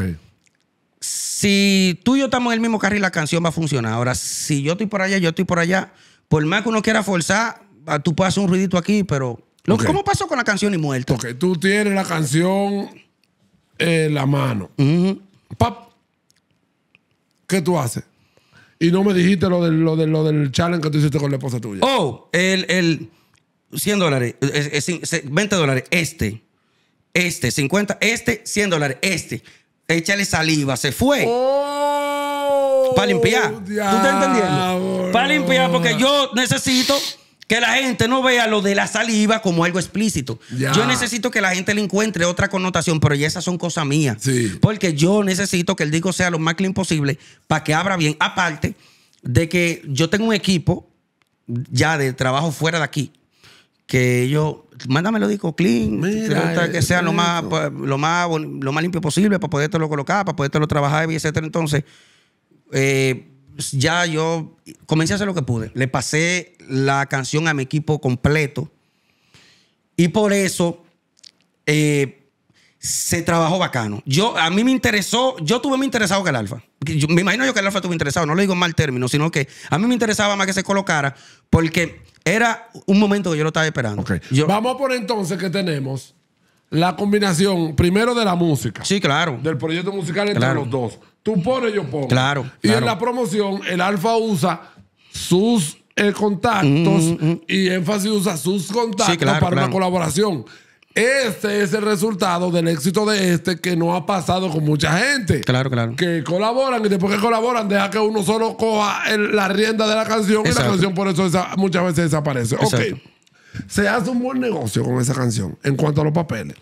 Si tú y yo estamos en el mismo carril, la canción va a funcionar. Ahora, si yo estoy por allá, yo estoy por allá por más que uno quiera forzar, ah, tú puedes hacer un ruidito aquí, pero. ¿Cómo pasó con la canción y muerto? Porque tú tienes la canción en la mano. Pap. ¿Qué tú haces? Y no me dijiste lo del, lo, lo del challenge que tú hiciste con la esposa tuya. Oh, el, el 100 dólares, 20 dólares, este, este, 50, este, 100 dólares, este. Échale saliva, se fue. Oh para limpiar. Oh, ¿Tú estás entendiendo? Para limpiar, porque yo necesito que la gente no vea lo de la saliva como algo explícito. Yo necesito que la gente le encuentre otra connotación, pero ya esas son cosas mías. Porque yo necesito que el disco sea lo más clean posible para que abra bien. Aparte de que yo tengo un equipo ya de trabajo fuera de aquí, que yo mándame lo disco clean, que sea lo eh, más, lo, más, lo más limpio posible para podértelo colocar, para poderlo trabajar, y etcétera. Entonces, eh, ya yo comencé a hacer lo que pude. Le pasé la canción a mi equipo completo. Y por eso eh, se trabajó bacano. Yo, a mí me interesó, yo tuve más interesado que el Alfa. me imagino yo que el Alfa estuvo interesado, no lo digo en mal término, sino que a mí me interesaba más que se colocara porque era un momento que yo lo estaba esperando. Vamos por entonces que tenemos la combinación primero de la música. Sí, claro. Del proyecto musical entre los dos. Tú pones, yo pongo. Claro. Y en la promoción, el Alfa usa sus eh, contactos mm, mm, mm. y Énfasis usa sus contactos para una colaboración. Este es el resultado del éxito de este que no ha pasado con mucha gente. Claro, claro. Que colaboran y después que colaboran, deja que uno solo coja la rienda de la canción y la canción por eso muchas veces desaparece. Ok. Se hace un buen negocio con esa canción en cuanto a los papeles.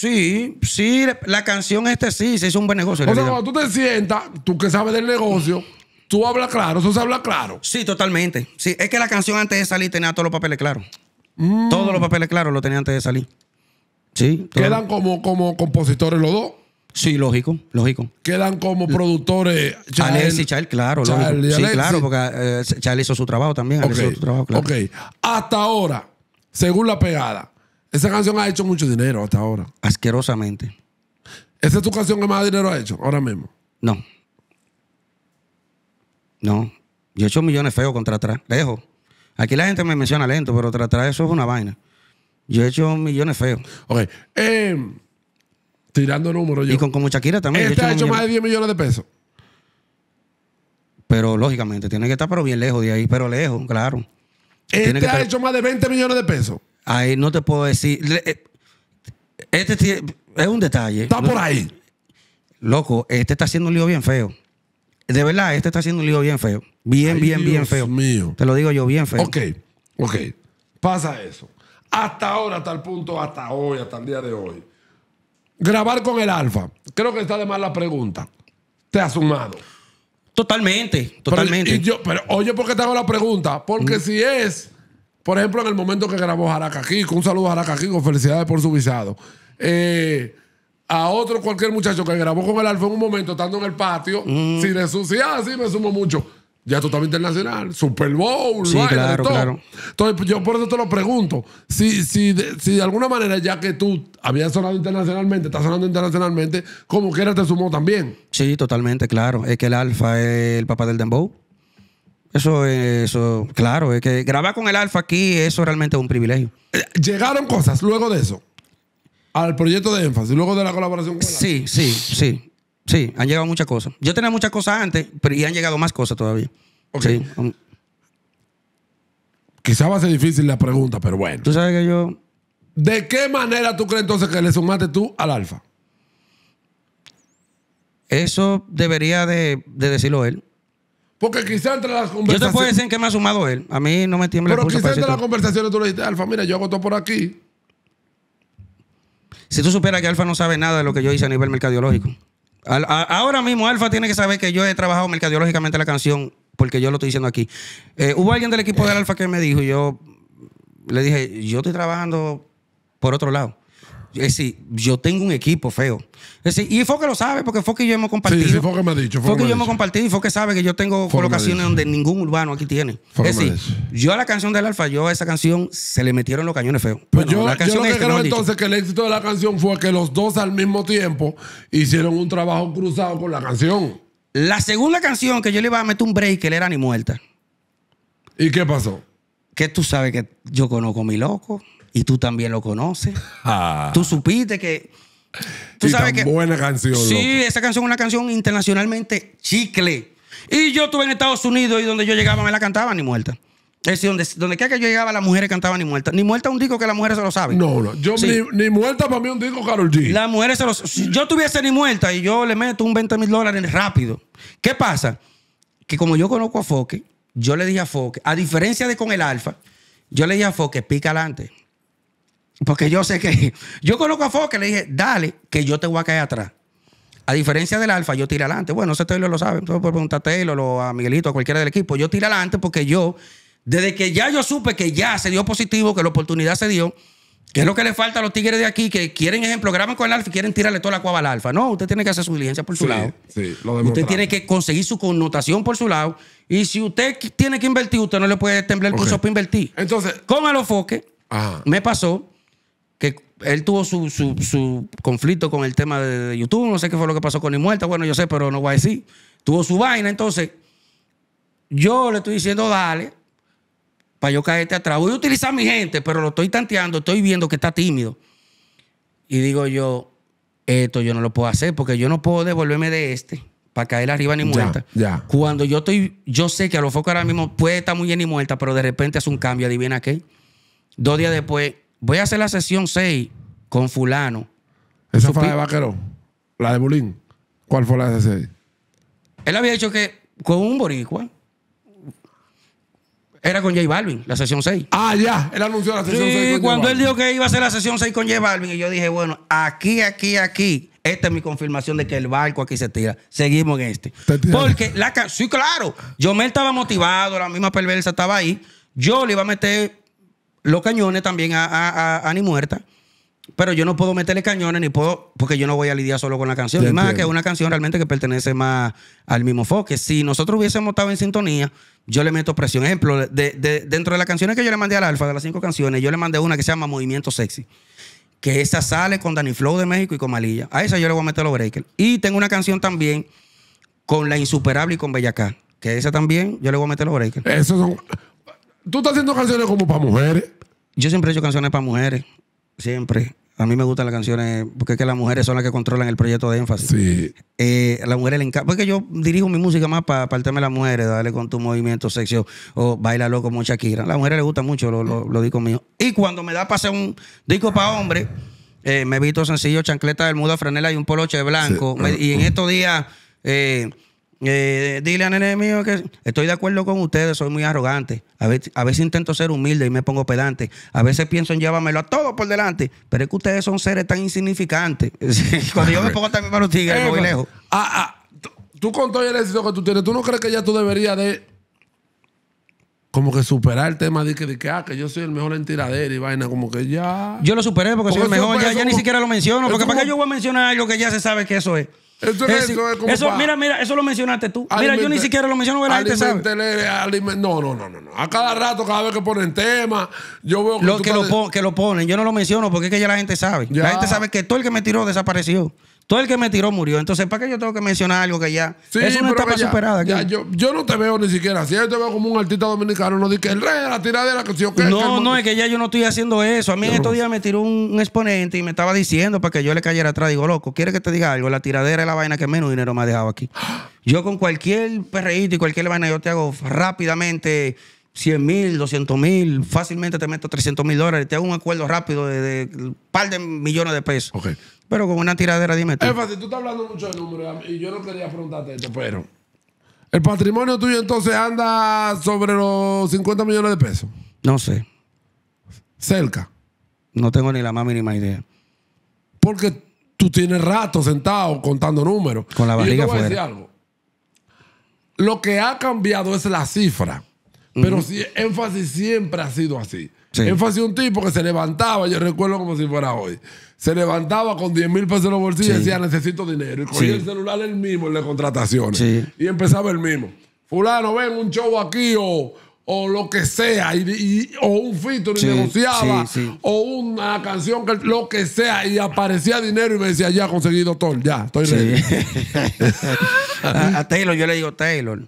Sí, sí, la canción este sí, se hizo un buen negocio. O sea, cuando tú te sientas, tú que sabes del negocio, tú hablas claro, eso se habla claro. Sí, totalmente. Sí, es que la canción antes de salir tenía todos los papeles claros. Mm. Todos los papeles claros lo tenía antes de salir. Sí. Quedan como, como compositores los dos. Sí, lógico, lógico. Quedan como productores. Alex y Charles, claro. sí, claro, porque eh, Charles hizo su trabajo también. Ok. Hasta ahora, según la pegada, esa canción ha hecho mucho dinero hasta ahora. Asquerosamente. ¿Esa es tu canción que más dinero ha hecho ahora mismo? No. No. Yo he hecho millones feos contra atrás. Lejos. Aquí la gente me menciona lento, pero tras atrás eso es una vaina. Yo he hecho millones feos. Ok. Eh, tirando números yo. Y con, con también. Este ha hecho más de 10 millones de pesos. Pero lógicamente, tiene que estar pero bien lejos de ahí, pero lejos, claro. Este ha hecho más de 20 millones de pesos. Ahí no te puedo decir. Eh, este es un detalle. Está por ahí. Loco, este está haciendo un lío bien feo. De verdad, este está haciendo un lío bien feo. Bien, bien, bien feo. mío. Te lo digo yo, bien feo. Ok, ok. Pasa eso. Hasta ahora, hasta el punto, hasta hoy, hasta el día de hoy. Grabar con el alfa. Creo que está de mal la pregunta. Te ha sumado. Totalmente, totalmente. Pero, oye, ¿por qué te hago la pregunta? Porque mm. si es por ejemplo, en el momento que grabó Jaraca Kiko, un saludo a Jaraca Kiko, felicidades por su visado. Eh, a otro cualquier muchacho que grabó con el alfa en un momento, estando en el patio, si le ah, sí me sumo mucho. Ya tú también internacional, Super Bowl, sí, claro, todo. Entonces, yo por eso te lo pregunto. Si, si, de, si de alguna manera, ya que tú habías sonado internacionalmente, estás sonando internacionalmente, como quieras te sumó también. Sí, totalmente, claro. Es que el Alfa es el papá del Dembow. Eso, eso, claro, es que grabar con el Alfa aquí, eso realmente es un privilegio. Llegaron cosas luego de eso, al proyecto de énfasis, luego de la colaboración con el Sí, sí, sí, sí, han llegado muchas cosas. Yo tenía muchas cosas antes, pero y han llegado más cosas todavía. Sí. Um. Quizá va a ser difícil la pregunta, pero bueno. Tú sabes que yo... ¿De qué manera tú crees entonces que le sumaste tú al Alfa? Eso debería de decirlo él. Porque quizás entre las conversaciones. Yo te puedo decir que me ha sumado él. A mí no me tiembla Pero el Pero quizás entre las conversaciones tú le dijiste, Alfa, mira, yo hago por aquí. Si tú supieras que Alfa no sabe nada de lo que yo hice a nivel mercadiológico. ahora mismo Alfa tiene que saber que yo he trabajado mercadiológicamente la canción porque yo lo estoy diciendo aquí. Eh, hubo alguien del equipo de del Alfa que me dijo, yo le dije, yo estoy trabajando por otro lado. Es decir, yo tengo un equipo feo. Es fue y lo sabe, porque fue y yo hemos compartido. Sí, sí me ha dicho. y yo hemos compartido y Foque sabe que yo tengo colocaciones donde ningún urbano aquí tiene. es yo a la canción del Alfa, yo a esa canción se le metieron los cañones feos. Pero pues yo, la canción lo creo entonces que el éxito de la canción fue que los dos al mismo tiempo hicieron un trabajo cruzado con la canción. La segunda canción que yo le iba a meter un break, él era ni muerta. ¿Y qué pasó? Que tú sabes que yo conozco a mi loco y tú también lo conoces. Ah. Tú supiste que. Tú sabes que. Buena canción. Sí, esa canción es una canción internacionalmente chicle. Y yo estuve en Estados Unidos y donde yo llegaba me la cantaban ni muerta. Es decir, donde, quiera que yo llegaba, las mujeres cantaban ni muerta. Ni muerta un disco que las mujeres se lo saben. No, no. Yo, ni, muerta para mí un disco, Carol G. Las mujeres se lo Yo tuviese ni muerta y yo le meto un 20 mil dólares rápido. ¿Qué pasa? Que como yo conozco a Foque, yo le dije a Foque, a diferencia de con el Alfa, yo le dije a Foque, pica adelante. Porque yo sé que. Yo conozco a Foque y le dije, dale, que yo te voy a caer atrás. A diferencia del Alfa, yo tiro adelante. Bueno, si lo sabe. Entonces, por preguntarte a o a Miguelito, a cualquiera del equipo, yo tiro adelante porque yo, desde que ya yo supe que ya se dio positivo, que la oportunidad se dio, que es lo que le falta a los tigres de aquí, que quieren ejemplo, graban con el Alfa y quieren tirarle toda la cuava al Alfa. No, usted tiene que hacer su diligencia por su lado. usted tiene que conseguir su connotación por su lado. Y si usted tiene que invertir, usted no le puede temblar el curso pulso para invertir. Entonces, con los foques, me pasó que él tuvo su, conflicto con el tema de YouTube, no sé qué fue lo que pasó con Ni Muerta, bueno, yo sé, pero no voy a decir. Tuvo su vaina, entonces yo le estoy diciendo, dale, para yo caerte atrás. Voy a utilizar mi gente, pero lo estoy tanteando, estoy viendo que está tímido. Y digo yo, esto yo no lo puedo hacer porque yo no puedo devolverme de este para caer arriba ni muerta. Ya, Cuando yo estoy, yo sé que a lo foco ahora mismo puede estar muy bien ni muerta, pero de repente hace un cambio, adivina qué. Dos días después voy a hacer la sesión 6 con fulano. ¿Esa fue la de Vaquero? ¿La de Bulín? ¿Cuál fue la de 6? Él había dicho que con un boricua. Era con J Balvin, la sesión 6. Ah, ya, él anunció la sesión 6. cuando él dijo que iba a hacer la sesión 6 con J Balvin, y yo dije, bueno, aquí, aquí, aquí, esta es mi confirmación de que el barco aquí se tira. Seguimos en este. Porque la sí, claro, me estaba motivado, la misma perversa estaba ahí. Yo le iba a meter los cañones también a, a, Muerta. Pero yo no puedo meterle cañones ni puedo, porque yo no voy a lidiar solo con la canción. Y más que es una canción realmente que pertenece más al mismo Que Si nosotros hubiésemos estado en sintonía, yo le meto presión. Ejemplo, dentro de las canciones que yo le mandé al Alfa, de las cinco canciones, yo le mandé una que se llama Movimiento Sexy. Que esa sale con Danny Flow de México y con Malilla. A esa yo le voy a meter los breakers. Y tengo una canción también con La Insuperable y con Bellacá. Que esa también yo le voy a meter los breakers. Eso Tú estás haciendo canciones como para mujeres yo siempre he hecho canciones para mujeres, siempre. A mí me gustan las canciones porque es que las mujeres son las que controlan el proyecto de énfasis. Sí. Eh, a las mujeres le encanta. Porque yo dirijo mi música más para el tema de las mujeres, darle con tu movimiento sexo o Loco como Shakira. A las mujeres les gusta mucho lo, lo mío. mío. Y cuando me da para hacer un disco para hombre, eh, me he visto sencillo, chancleta del muda, franela y un poloche blanco. y en estos días. Eh, eh, dile Nene mío que estoy de acuerdo con ustedes, soy muy arrogante. A veces, intento ser humilde y me pongo pedante. A veces pienso en llevármelo a todos por delante. Pero es que ustedes son seres tan insignificantes. Cuando yo me ah, pongo también para los tigres, me eh, voy lejos. Ah, ah tú con todo el éxito que tú tienes, ¿tú no crees que ya tú deberías de como que superar el tema de que, ah, que yo soy el mejor en y vaina, como que ya. Yo lo superé porque, soy el mejor, ya, ni siquiera lo menciono, porque para qué yo voy a mencionar algo que ya se sabe que eso es. Eso, Mira, mira, eso lo mencionaste tú. mira, yo ni siquiera lo menciono, la gente sabe. No, no, no, no, no. A cada rato, cada vez que ponen tema, yo veo que, lo, que, lo, que lo ponen. Yo no lo menciono porque es que ya la gente sabe. La gente sabe que todo el que me tiró desapareció. Todo el que me tiró murió. Entonces, ¿para qué yo tengo que mencionar algo que ya es una etapa superada? yo, no te veo ni siquiera Si Yo te veo como un artista dominicano. No di que el rey la tiradera, que si yo No, no, es que ya yo no estoy haciendo eso. A mí en estos días me tiró un, exponente y me estaba diciendo para que yo le cayera atrás. Digo, loco, ¿quiere que te diga algo? La tiradera es la vaina que menos dinero me ha dejado aquí. Yo con cualquier perreíto y cualquier vaina, yo te hago rápidamente. 100 mil, 200 mil, fácilmente te meto 300 mil dólares, te hago un acuerdo rápido de, un par de millones de pesos. ok. Pero con una tiradera, dime tú. Énfasis, tú estás hablando mucho de números y yo no quería preguntarte esto, pero. ¿El patrimonio tuyo entonces anda sobre los 50 millones de pesos? No sé. ¿Cerca? No tengo ni la más mínima idea. Porque tú tienes rato sentado contando números. Con la barriga y te voy a decir algo. Lo que ha cambiado es la cifra. Pero si, énfasis siempre ha sido así. Énfasis un tipo que se levantaba, yo recuerdo como si fuera hoy se levantaba con 10 mil pesos en los bolsillos y decía, necesito dinero. Y cogía el celular el mismo en las contrataciones. Y empezaba el mismo. Fulano, ven un show aquí o, lo que sea. o un filtro y negociaba. O una canción, que, lo que sea. Y aparecía dinero y me decía, ya conseguido todo. ya, estoy listo. a Taylor yo le digo, Taylor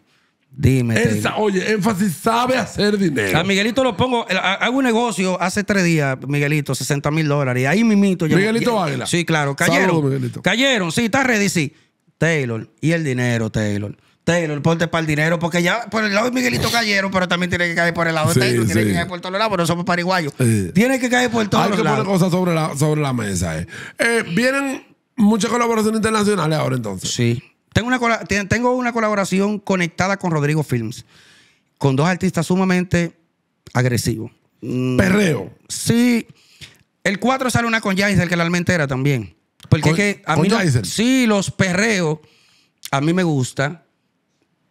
Dime. oye, énfasis sabe hacer dinero. Miguelito lo pongo, hago un negocio hace tres días, Miguelito, 60 mil dólares. Ahí mimito. yo. Miguelito Águila. Sí, claro. Cayeron. Cayeron, sí, está ready, sí. Taylor, y el dinero, Taylor. Taylor, ponte para el dinero, porque ya por el lado de Miguelito cayeron, pero también tiene que caer por el lado de Taylor, tiene que caer por todos lados, pero somos paraguayos. Tiene que caer por todos Hay que poner cosas sobre la, mesa. Eh. eh. Vienen muchas colaboraciones internacionales ahora entonces. Sí, tengo una, tengo una colaboración conectada con Rodrigo Films, con dos artistas sumamente agresivos. Mm. Perreo. Sí. El 4 sale una con Jaiser, que la era también. Porque con, es que sí, los perreos a mí me gusta.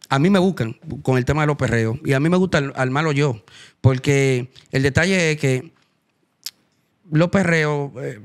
A mí me buscan con el tema de los perreos. Y a mí me gusta al, malo yo. Porque el detalle es que los perreos... Eh,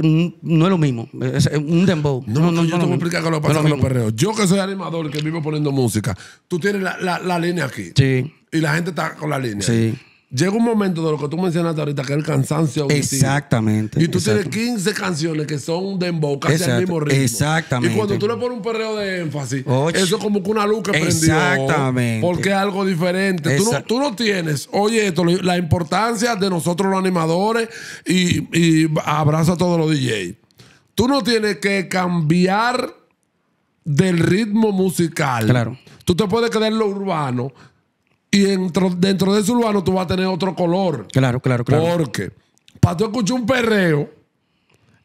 Mm, no es lo mismo. Es un dembow. No, no, no, yo te voy a explicar que lo pasa con los perreos. Yo que soy animador, que vivo poniendo música, tú tienes la, la línea aquí. Sí. Y la gente está con la línea. Sí. Llega un momento de lo que tú mencionaste ahorita, que es el cansancio. Exactamente. Y tú tienes 15 canciones que son de casi al mismo ritmo. Exactamente. Y cuando tú le pones un perreo de énfasis, eso es como que una luz que prendió. Exactamente. Porque es algo diferente. Tú no, tienes, oye, esto, la importancia de nosotros los animadores y, y abrazo a todos los DJs. Tú no tienes que cambiar del ritmo musical. Claro. Tú te puedes quedar en lo urbano, y dentro, dentro de su no tú vas a tener otro color. Claro, claro, claro. Porque para tú escuchar un perreo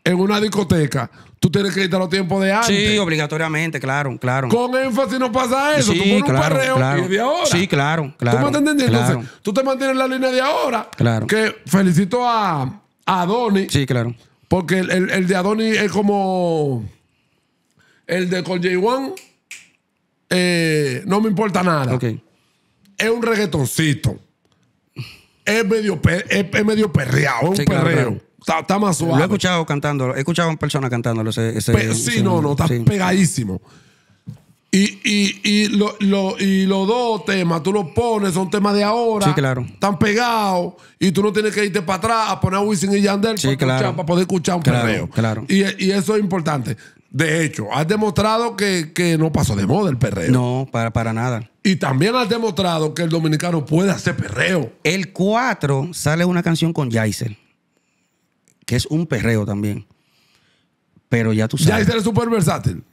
en una discoteca, tú tienes que irte los tiempos de antes. Sí, obligatoriamente, claro, claro. Con énfasis no pasa eso. tú pones claro, un perreo claro. y de ahora. Sí, claro, claro. ¿Tú me estás Entonces, tú te mantienes en la línea de ahora. Claro. Que felicito a, a Sí, claro. Porque el, el, de Adoni es como el de con j eh, no me importa nada. Okay es un reggaetoncito. Es medio, es, medio perreado, es un perreo. Está, más suave. Lo he escuchado cantándolo, he escuchado a una persona cantándolo. Ese, ese, sí, no, no, está pegadísimo. Y, y, y, lo, lo, y, los dos temas, tú los pones, son temas de ahora. Sí, claro. Están pegados y tú no tienes que irte para atrás a poner a Wisin y Yandel para, escuchar, poder escuchar un perreo. Claro. Y, y eso es importante. De hecho, has demostrado que, no pasó de moda el perreo. No, para, para nada. Y también has demostrado que el dominicano puede hacer perreo. El 4 sale una canción con Yaisel, que es un perreo también. Pero ya tú sabes. Yaisel es súper versátil.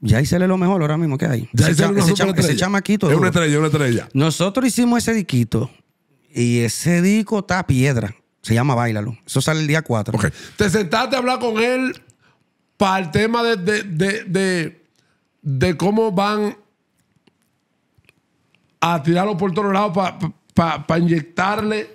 Yaisel es lo mejor ahora mismo que hay. Es cha Es una estrella, una estrella. Nosotros hicimos ese diquito y ese disco está piedra. Se llama Bailalo. Eso sale el día 4. Ok. Te sentaste a hablar con él para el tema de, cómo van a tirarlo por todos lados para inyectarle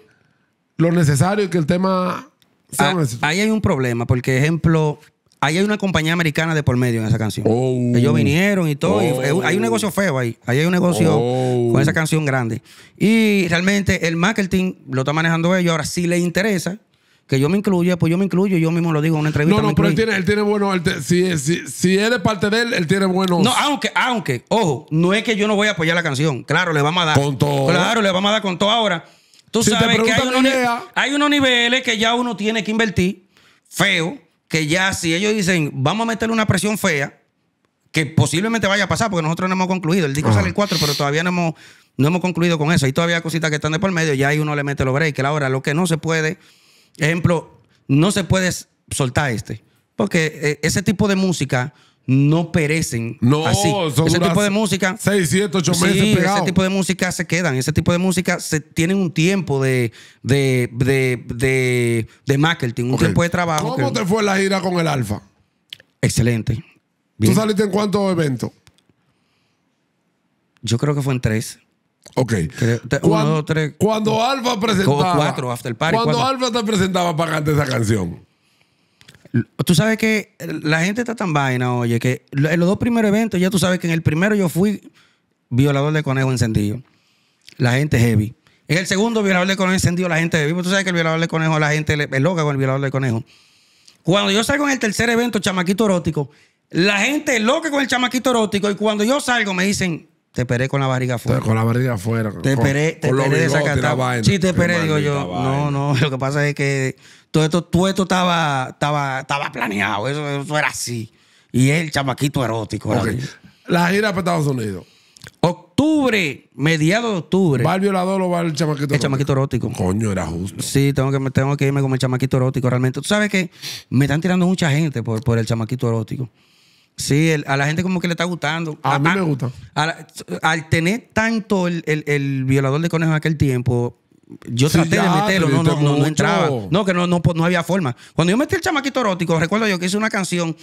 lo necesario y que el tema sea ah, necesario. Ahí hay un problema, porque ejemplo, ahí hay una compañía americana de por medio en esa canción. Oh. Ellos vinieron y todo. Oh. hay un negocio feo ahí. Ahí hay un negocio oh. con esa canción grande. Y realmente el marketing lo está manejando ellos. Ahora, sí les interesa, que yo me incluya, pues yo me incluyo, yo mismo lo digo en una entrevista. No, no, pero él tiene, él tiene bueno, si, si, de parte de él, él tiene buenos. No, aunque, aunque, ojo, no es que yo no voy a apoyar la canción. Claro, le vamos a dar. Con todo. Claro, le vamos a dar con todo ahora. Tú sabes que hay unos, niveles que ya uno tiene que invertir, feo, que ya si ellos dicen, vamos a meterle una presión fea, que posiblemente vaya a pasar, porque nosotros no hemos concluido. El disco ah. sale el 4, pero todavía no hemos, no hemos concluido con eso. Y todavía cositas que están de por medio, y ahí uno le mete los breaks. Ahora, lo que no se puede Ejemplo, no se puede soltar este, porque eh, ese tipo de música no perecen. No, así. ese tipo de música. 7, meses Ese tipo de música se quedan. Ese tipo de música se, tienen un tiempo de, marketing, un tiempo de trabajo. ¿Cómo te fue la gira con el Alfa? Excelente. ¿Tú saliste en cuántos eventos? Yo creo que fue en tres. Ok. Cuando Alfa presentaba. cuando Alfa te presentaba para cantar esa canción. Tú sabes que la gente está tan vaina, oye, que en los dos primeros eventos, ya tú sabes que en el primero yo fui violador de conejo encendido. La gente heavy. En el segundo, violador de conejo encendido, la gente heavy. Tú sabes que el violador de conejo, la gente es loca con el violador de conejo. Cuando yo salgo en el tercer evento, chamaquito erótico, la gente es loca con el chamaquito erótico. Y cuando yo salgo, me dicen, te esperé con la barriga afuera. Con la barriga afuera. Te esperé, te esperé Sí, te esperé, digo yo. No, no, lo que pasa es que todo esto, todo esto estaba, estaba, estaba planeado. Eso, eso era así. Y el chamaquito erótico. La gira para Estados Unidos. Octubre, mediados de octubre. ¿Va el violador o va el chamaquito erótico? El chamaquito erótico. Coño, era justo. Sí, tengo que, tengo que irme con el chamaquito erótico realmente. Tú sabes que me están tirando mucha gente por, por el chamaquito erótico. Sí, a la gente como que le está gustando. A, mí me gusta. al tener tanto el, violador de conejos en aquel tiempo, yo traté de meterlo, no, no, entraba. No, que pues, no, había forma. Cuando yo metí el chamaquito erótico, recuerdo yo que hice una canción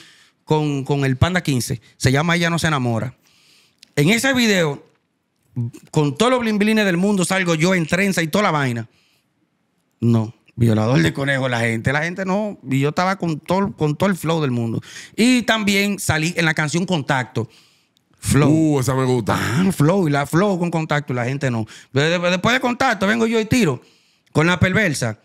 con, con el Panda 15, se llama Ella no se enamora. En ese video, con todos los blimblines del mundo, salgo yo en trenza y toda la vaina. No. Violador de conejo, la gente, la gente no, y yo estaba con todo, con todo el flow del mundo. Y también salí en la canción Contacto. Flow. Uh, esa me gusta. Ah, flow, y la flow con contacto, la gente no. Después de contacto vengo yo y tiro con la perversa.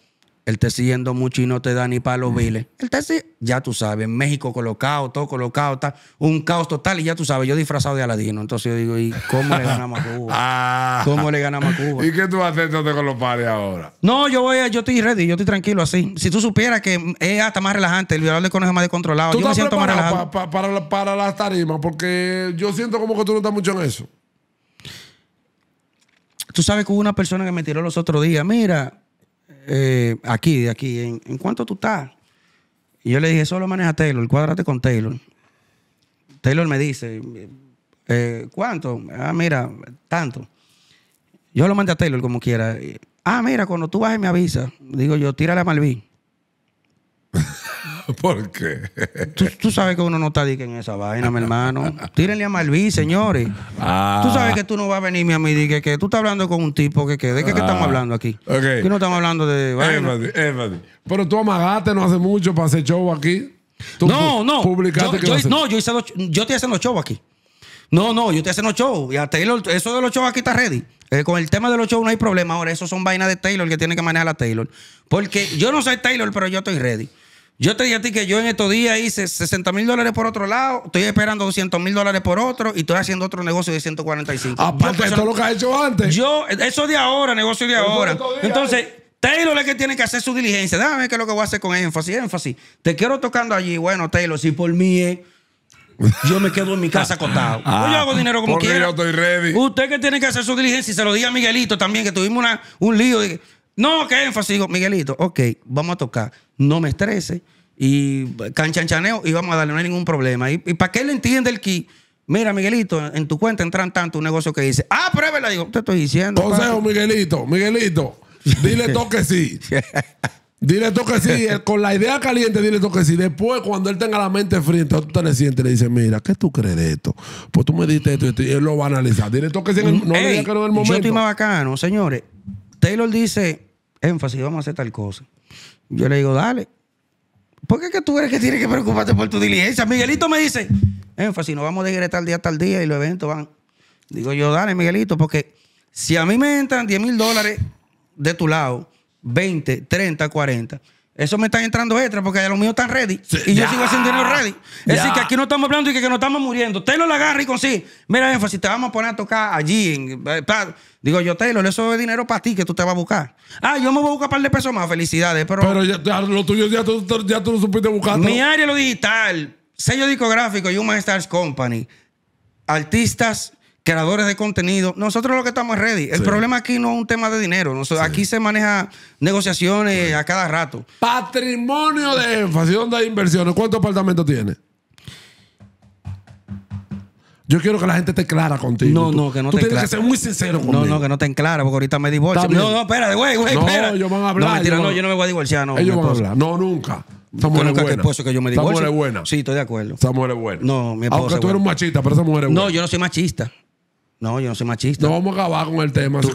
Él te siguiendo mucho y no te da ni para los viles. Mm. El te ya tú sabes, México colocado, todo colocado, está un caos total y ya tú sabes, yo disfrazado de Aladino. Entonces yo digo, ¿y cómo le ganamos a Cuba? Ah. ¿Cómo le ganamos a Cuba? ¿Y qué tú haces entonces con los padres ahora? No, yo voy, yo estoy ready, yo estoy tranquilo así. Si tú supieras que es hasta más relajante, el violador de conejo más descontrolado. controlado, yo siento más relajado. para, para las tarimas, porque yo siento como que tú no estás mucho en eso. Tú sabes que hubo una persona que me tiró los otros días, mira, eh, aquí, de aquí, ¿en, ¿en, cuánto tú estás? Y yo le dije, solo maneja Taylor, cuádrate con Taylor. Taylor me dice, eh, ¿cuánto? Ah, mira, tanto. Yo lo mandé a Taylor como quiera. Ah, mira, cuando tú bajes me avisa. Digo yo, tírale a Malvin. ¿Por qué? Tú, sabes que uno no está en esa vaina, mi hermano. Tírenle a Malví, señores. Tú sabes ah. que tú no vas a venirme a mí y que, que tú estás hablando con un tipo que, ¿de qué, que estamos ah. hablando aquí? Okay. no estamos hablando de vaina. Pero tú amagaste no hace mucho para hacer show aquí. no, no. Publicaste yo, que no, yo, hice los, yo estoy haciendo show aquí. No, no, yo estoy haciendo show. Y a Taylor, eso de los shows aquí está ready. Eh, con el tema de los shows no hay problema. Ahora, eso son vainas de Taylor que tiene que manejar a Taylor. Porque yo no soy Taylor, pero yo estoy ready. Yo te dije a ti que yo en estos días hice 60 mil dólares por otro lado, estoy esperando 200 mil dólares por otro y estoy haciendo otro negocio de 145. Aparte de todo lo que has hecho antes. Yo, eso de ahora, negocio de ahora. Entonces, Taylor es que tiene que hacer su diligencia. Déjame qué es lo que voy a hacer con énfasis. Énfasis. Te quiero tocando allí. Bueno, Taylor, si por mí es. Yo me quedo en mi casa acotado. Ah. Pues yo hago dinero como quiera. Yo estoy ready. Usted que tiene que hacer su diligencia y se lo diga a Miguelito también, que tuvimos una, un lío. no, que énfasis. Digo, Miguelito, ok, vamos a tocar no me estrese y canchanchaneo y vamos a darle, no hay ningún problema. ¿Y, para que él entiende el que Mira, Miguelito, en tu cuenta entran tanto un negocio que dice, ah, pruébela. Digo, te estoy diciendo. Consejo, Miguelito, Miguelito, dile toque sí. Dile toque sí, eh, con la idea caliente, dile toque sí. Después, cuando él tenga la mente fría, entonces tú te le sientes y le dices, mira, ¿qué tú crees de esto? Pues tú me diste esto, y él lo va a analizar. Dile toque sí, no que no en el momento. Yo estoy más bacano, señores. Taylor dice, énfasis, vamos a hacer tal cosa. Yo le digo, dale. ¿Por qué es que tú eres que tienes que preocuparte por tu diligencia? Miguelito me dice, énfasis, nos vamos a ir tal día tal día y los eventos van. Digo yo, dale, Miguelito, porque si a mí me entran 10 mil dólares de tu lado, 20, 30, 40, eso me están entrando extra porque ya lo mío está ready. y yo sigo haciendo dinero ready. Es decir, que aquí no estamos hablando y que, no estamos muriendo. Taylor la agarra y consigue. Mira, énfasis, te vamos a poner a tocar allí. En, eh, digo yo, Taylor, eso es dinero para ti que tú te vas a buscar. Ah, yo me voy a buscar un par de pesos más. Felicidades, pero. Pero ya, lo tuyo ya tú, ya lo supiste buscar. Mi área lo digital, sello discográfico, y Human Stars Company, artistas creadores de contenido. Nosotros lo que estamos es ready. El problema aquí no es un tema de dinero. Aquí se maneja negociaciones a cada rato. Patrimonio de énfasis, hay inversiones? ¿Cuántos apartamentos tiene? Yo quiero que la gente esté clara contigo. No, no, que no te Tú tienes que ser muy sincero conmigo. No, no, que no te clara, porque ahorita me divorcio. No, no, espérate, güey, güey, No, No, yo no me voy a divorciar, no. Ellos van a hablar. No, nunca. Esta mujer nunca es buena. que yo me buena. Sí, estoy de acuerdo. Esa mujer es buena. No, mi Aunque tú eres un machista, pero esa mujer es buena. No, yo no soy machista. No, yo no soy machista. No vamos a acabar con el tema tú,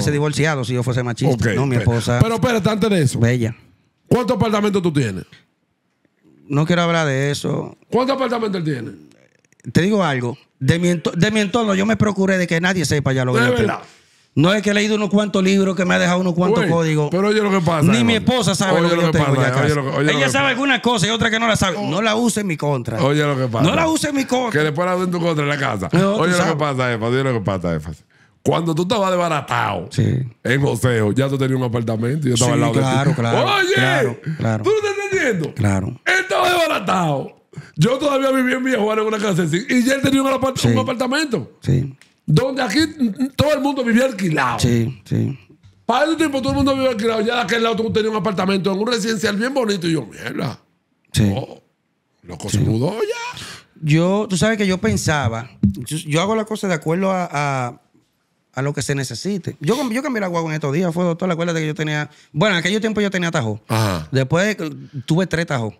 si divorciado si yo fuese machista. no, mi esposa. Pero espérate, antes de eso. Bella. ¿Cuántos apartamentos tú tienes? No quiero hablar de eso. ¿Cuántos apartamentos él tiene? Te digo algo. De mi, entorno, yo me procuré de que nadie sepa ya lo que no es que he leído unos cuantos libros que me ha dejado unos cuantos códigos. Pero oye lo que pasa. Ni mi esposa sabe lo que, yo pasa, tengo Ella sabe algunas alguna cosa y otra que no la sabe. No la use en mi contra. Oye lo que pasa. No la use en mi contra. Que después la use en tu contra en la casa. oye, lo que pasa, Efas. oye lo que pasa, Cuando tú estabas desbaratado sí. en Joseo, ya tú tenías un apartamento y yo estaba sí, al lado claro, de Claro, Oye, claro, claro. ¿tú no estás entendiendo? Claro. Él estaba desbaratado. Yo todavía vivía en Villa Juárez, en una casa y ya él tenía un, un apartamento. Sí. Donde aquí todo el mundo vivía alquilado. Sí, sí. Para ese tiempo todo el mundo vivía alquilado. Ya de aquel lado tú tenías un apartamento en un residencial bien bonito. Y yo, mierda. Sí. Oh, loco, mudó ya. Yo, tú sabes que yo pensaba, yo, hago las cosas de acuerdo a, lo que se necesite. Yo, yo cambié la guagua en estos días, fue doctor, de que yo tenía, bueno, en aquellos tiempo yo tenía tajo. Ajá. Después tuve tres tajos.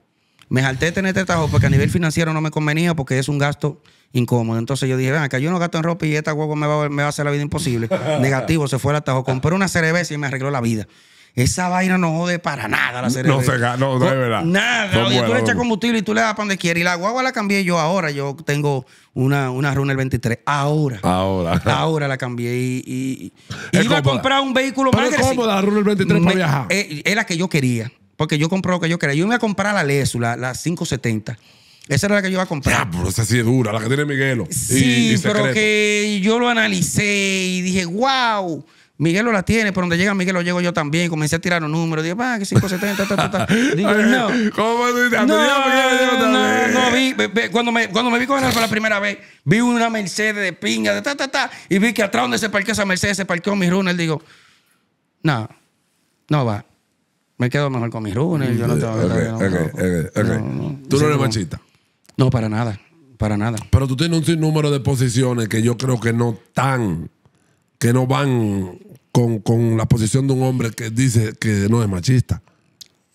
Me jalté de tener este trabajo porque a nivel financiero no me convenía porque es un gasto incómodo. Entonces yo dije, ven acá, yo no gasto en ropa y esta huevo me va, a hacer la vida imposible. Negativo, se fue el atajo. Compré una cerveza y me arregló la vida. Esa vaina no jode para nada la cerveza. No se no, no es verdad. Nada. tú le echas combustible y tú le das para donde quieras Y la guagua la cambié yo ahora. Yo tengo una, una el 23. Ahora. Ahora. Ahora la cambié. Y, y, iba a comprar un vehículo más es cómoda la 23 para viajar. Eh, la que yo quería. Porque yo compré lo que yo quería. Yo me iba a comprar la Lesu, la, 570. Esa era la que yo iba a comprar. Ah, pero esa sí es dura, la que tiene Miguelo. Sí, pero que yo lo analicé y dije, wow. Miguelo la tiene, pero donde llega Miguelo llego yo también. Comencé a tirar los números. Dije, va, ah, que 570, ta, ta, ta. Digo, no. ¿Cómo no, no, no, no, vi. Cuando me, cuando me vi con él por la primera vez, vi una Mercedes de pinga, de ta, ta, ta. Y vi que atrás donde se parqueó esa Mercedes, se parqueó mi runner. Digo, no, no va. Me quedo mejor con mis runes. Yo no tengo Tú no eres machista. No, para nada. Para nada. Pero tú tienes un sinnúmero de posiciones que yo creo que no tan. que no van con, la posición de un hombre que dice que no es machista.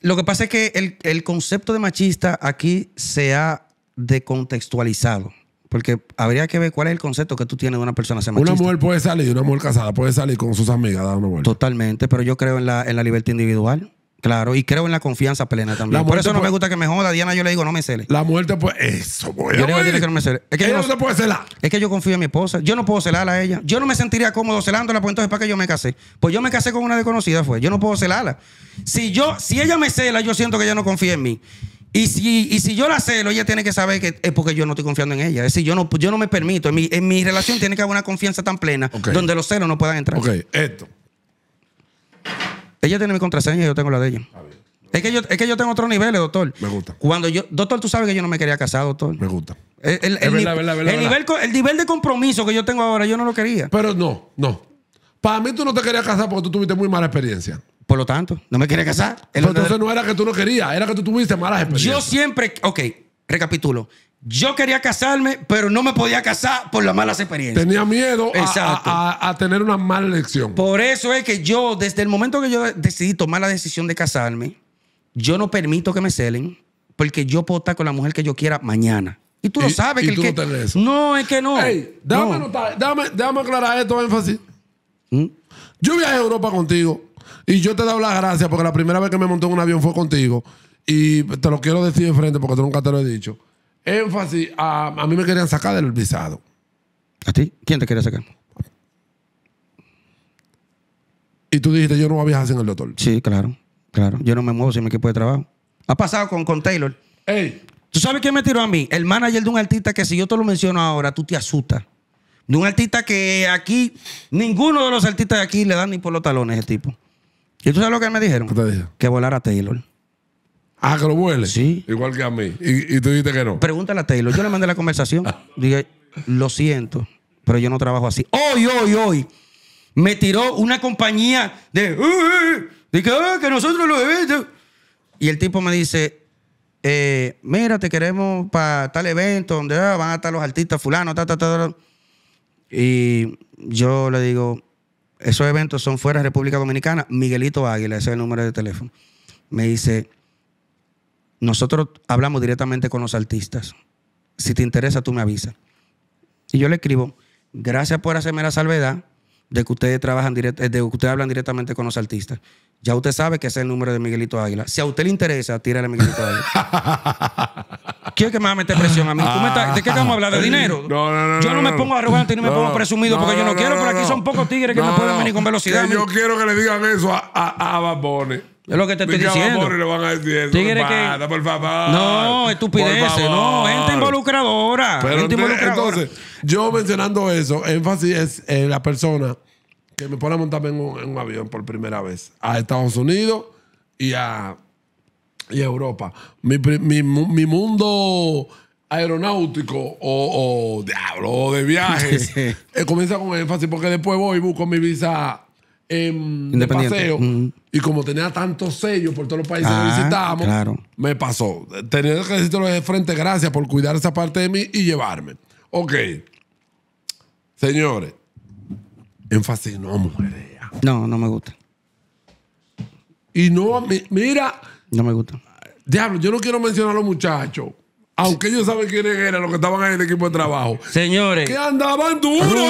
Lo que pasa es que el, concepto de machista aquí se ha decontextualizado. Porque habría que ver cuál es el concepto que tú tienes de una persona ser Una mujer puede salir, una mujer casada puede salir con sus amigas una vuelta. Totalmente, pero yo creo en la, en la libertad individual. Claro, y creo en la confianza plena también. Por eso no me gusta que me joda. Diana, yo le digo, no me cele. La muerte, pues, eso, voy Yo que no me cele. Es que no, se puede celar. Es que yo confío en mi esposa. Yo no puedo celarla a ella. Yo no me sentiría cómodo celándola, pues entonces, ¿para qué yo me casé? Pues yo me casé con una desconocida, fue. Yo no puedo celarla. Si yo, si ella me cela, yo siento que ella no confía en mí. Y si, y si yo la celo, ella tiene que saber que es porque yo no estoy confiando en ella. Es decir, yo no, yo no me permito. En mi, en mi relación tiene que haber una confianza tan plena donde los celos no puedan entrar. Ok, esto. Ella tiene mi contraseña y yo tengo la de ella. Es que, yo, que yo tengo otros niveles, doctor. Me gusta. Cuando yo, doctor, tú sabes que yo no me quería casar, doctor. Me gusta. El, nivel, de compromiso que yo tengo ahora, yo no lo quería. Pero no, no. Para mí tú no te querías casar porque tú tuviste muy mala experiencia. Por lo tanto, no me quería casar. entonces no era que tú no querías, era que tú tuviste malas experiencias. Yo siempre, ok, recapitulo. Yo quería casarme, pero no me podía casar por las malas experiencias. Tenía miedo a, tener una mala elección. Por eso es que yo, desde el momento que yo decidí tomar la decisión de casarme, yo no permito que me celen, porque yo puedo estar con la mujer que yo quiera mañana. Y tú lo sabes. que tú no Eso. No, es que no. déjame, aclarar esto, énfasis. ¿Mm? Yo viajé a Europa contigo y yo te he dado las gracias porque la primera vez que me monté en un avión fue contigo. Y te lo quiero decir frente porque tú nunca te lo he dicho Énfasis, a, mí me querían sacar del visado. ¿A ti? ¿Quién te quería sacar? Y tú dijiste, yo no voy a viajar sin el doctor. Sí, claro, claro. Yo no me muevo sin mi equipo de trabajo. Ha pasado con, con Taylor. ¿Tú sabes quién me tiró a mí? El manager de un artista que si yo te lo menciono ahora, tú te asustas. De un artista que aquí, ninguno de los artistas de aquí le dan ni por los talones ese tipo. ¿Y tú sabes lo que me dijeron? ¿Qué te dijeron? Que volara Taylor. Ah, que lo huele. Sí. Igual que a mí. Y, tú dices que no. Pregúntale a Taylor. Yo le mandé la conversación. Dije, lo siento, pero yo no trabajo así. Hoy, hoy, hoy. Me tiró una compañía de. Eh, eh, eh, Dije, que nosotros lo debemos. Y el tipo me dice, mira, te queremos para tal evento donde ah, van a estar los artistas fulanos, ta, ta, Y yo le digo, esos eventos son fuera de República Dominicana. Miguelito Águila, ese es el número de teléfono. Me dice, nosotros hablamos directamente con los artistas. Si te interesa, tú me avisas. Y yo le escribo, gracias por hacerme la salvedad de que ustedes trabajan direct, eh, de que ustedes hablan directamente con los artistas. Ya usted sabe que ese es el número de Miguelito Águila. Si a usted le interesa, tírale a Miguelito Águila. ¿Quién es que me va a meter presión a mí? ¿De qué ah. estamos hablando? ¿De dinero? yo no, me pongo arrogante ni me pongo presumido porque yo no, quiero, por aquí son pocos tigres que no pueden venir con velocidad. Yo quiero que le digan eso a, a, a es lo que te estoy diciendo. Le van a decir No, estupidez, No, gente involucradora. involucradora. Entonces, yo mencionando eso, énfasis es en eh, la persona que me pone a montarme en un, avión por primera vez a Estados Unidos y a, y Europa. Mi, mi, mi, mundo aeronáutico o, o diablo de viajes eh, comienza con énfasis porque después voy y busco mi visa de paseo. Mm. Y como tenía tantos sellos por todos los países que ah, visitábamos, me pasó. Tenía que decirte de frente, gracias por cuidar esa parte de mí y llevarme. Ok. Señores, énfasis no No, no me gusta. Y no, mira. No me gusta. Diablo, yo no quiero mencionar a los muchachos. Aunque ellos saben quiénes eran los que estaban ahí en el equipo de trabajo. Señores. Que andaban duros.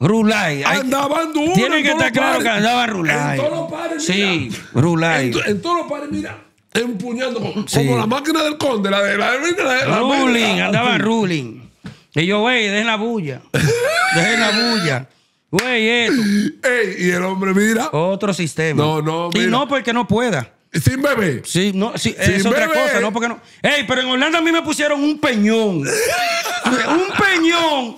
Rulai, Andaban uno, Tiene que estar claro que andaba Rulay. En todos los pares, Sí, rulai, En, todos los pares, mira, empuñando como, la máquina del conde, la de la, la, la Ruling, la, andaba ruling. Y yo, güey, dejen la bulla. dejen la bulla. Güey, esto. Ey, y el hombre, mira. Otro sistema. No, no, mira. Y no porque no pueda. Sin bebé. Sí, no, sí, Sin es bebé. otra cosa, no porque no. Ey, pero en Holanda a mí me pusieron un peñón. un peñón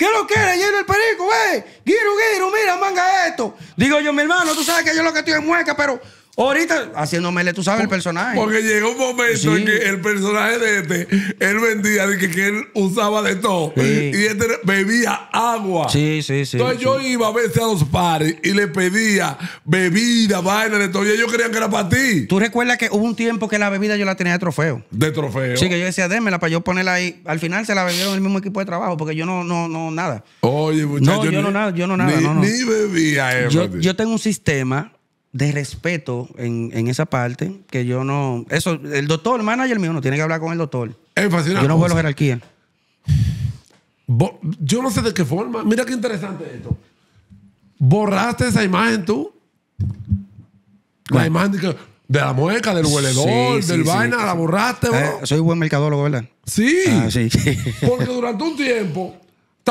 ¿Qué lo quieres? Lleno el perico, güey. Eh? Guiro, guiro, mira, manga esto. Digo yo, mi hermano, tú sabes que yo lo que estoy en mueca, pero Ahorita haciéndomele, tú sabes, el personaje. Porque llegó un momento en que el personaje de este, él vendía, de que, él usaba de todo. Y este bebía agua. Sí, sí, sí. Entonces yo iba a veces a los pares y le pedía bebida, vaina, de todo. Y ellos creían que era para ti. ¿Tú recuerdas que hubo un tiempo que la bebida yo la tenía de trofeo? De trofeo. Sí, que yo decía, démela para yo ponerla ahí. Al final se la bebieron el mismo equipo de trabajo porque yo no, no, no, nada. Oye, muchachos. No, yo, no nada, yo no nada. no, no. ni bebía, eh, yo tengo un sistema de respeto en, esa parte, que yo no... Eso, el doctor, el manager mío, no tiene que hablar con el doctor. yo no vuelo jerarquía. yo no sé de qué forma. Mira qué interesante esto. Borraste esa imagen tú. La imagen de, la mueca, del hueledor, del vaina, la borraste, eh, soy buen mercadólogo, ¿verdad? Sí. Ah, sí. Porque durante un tiempo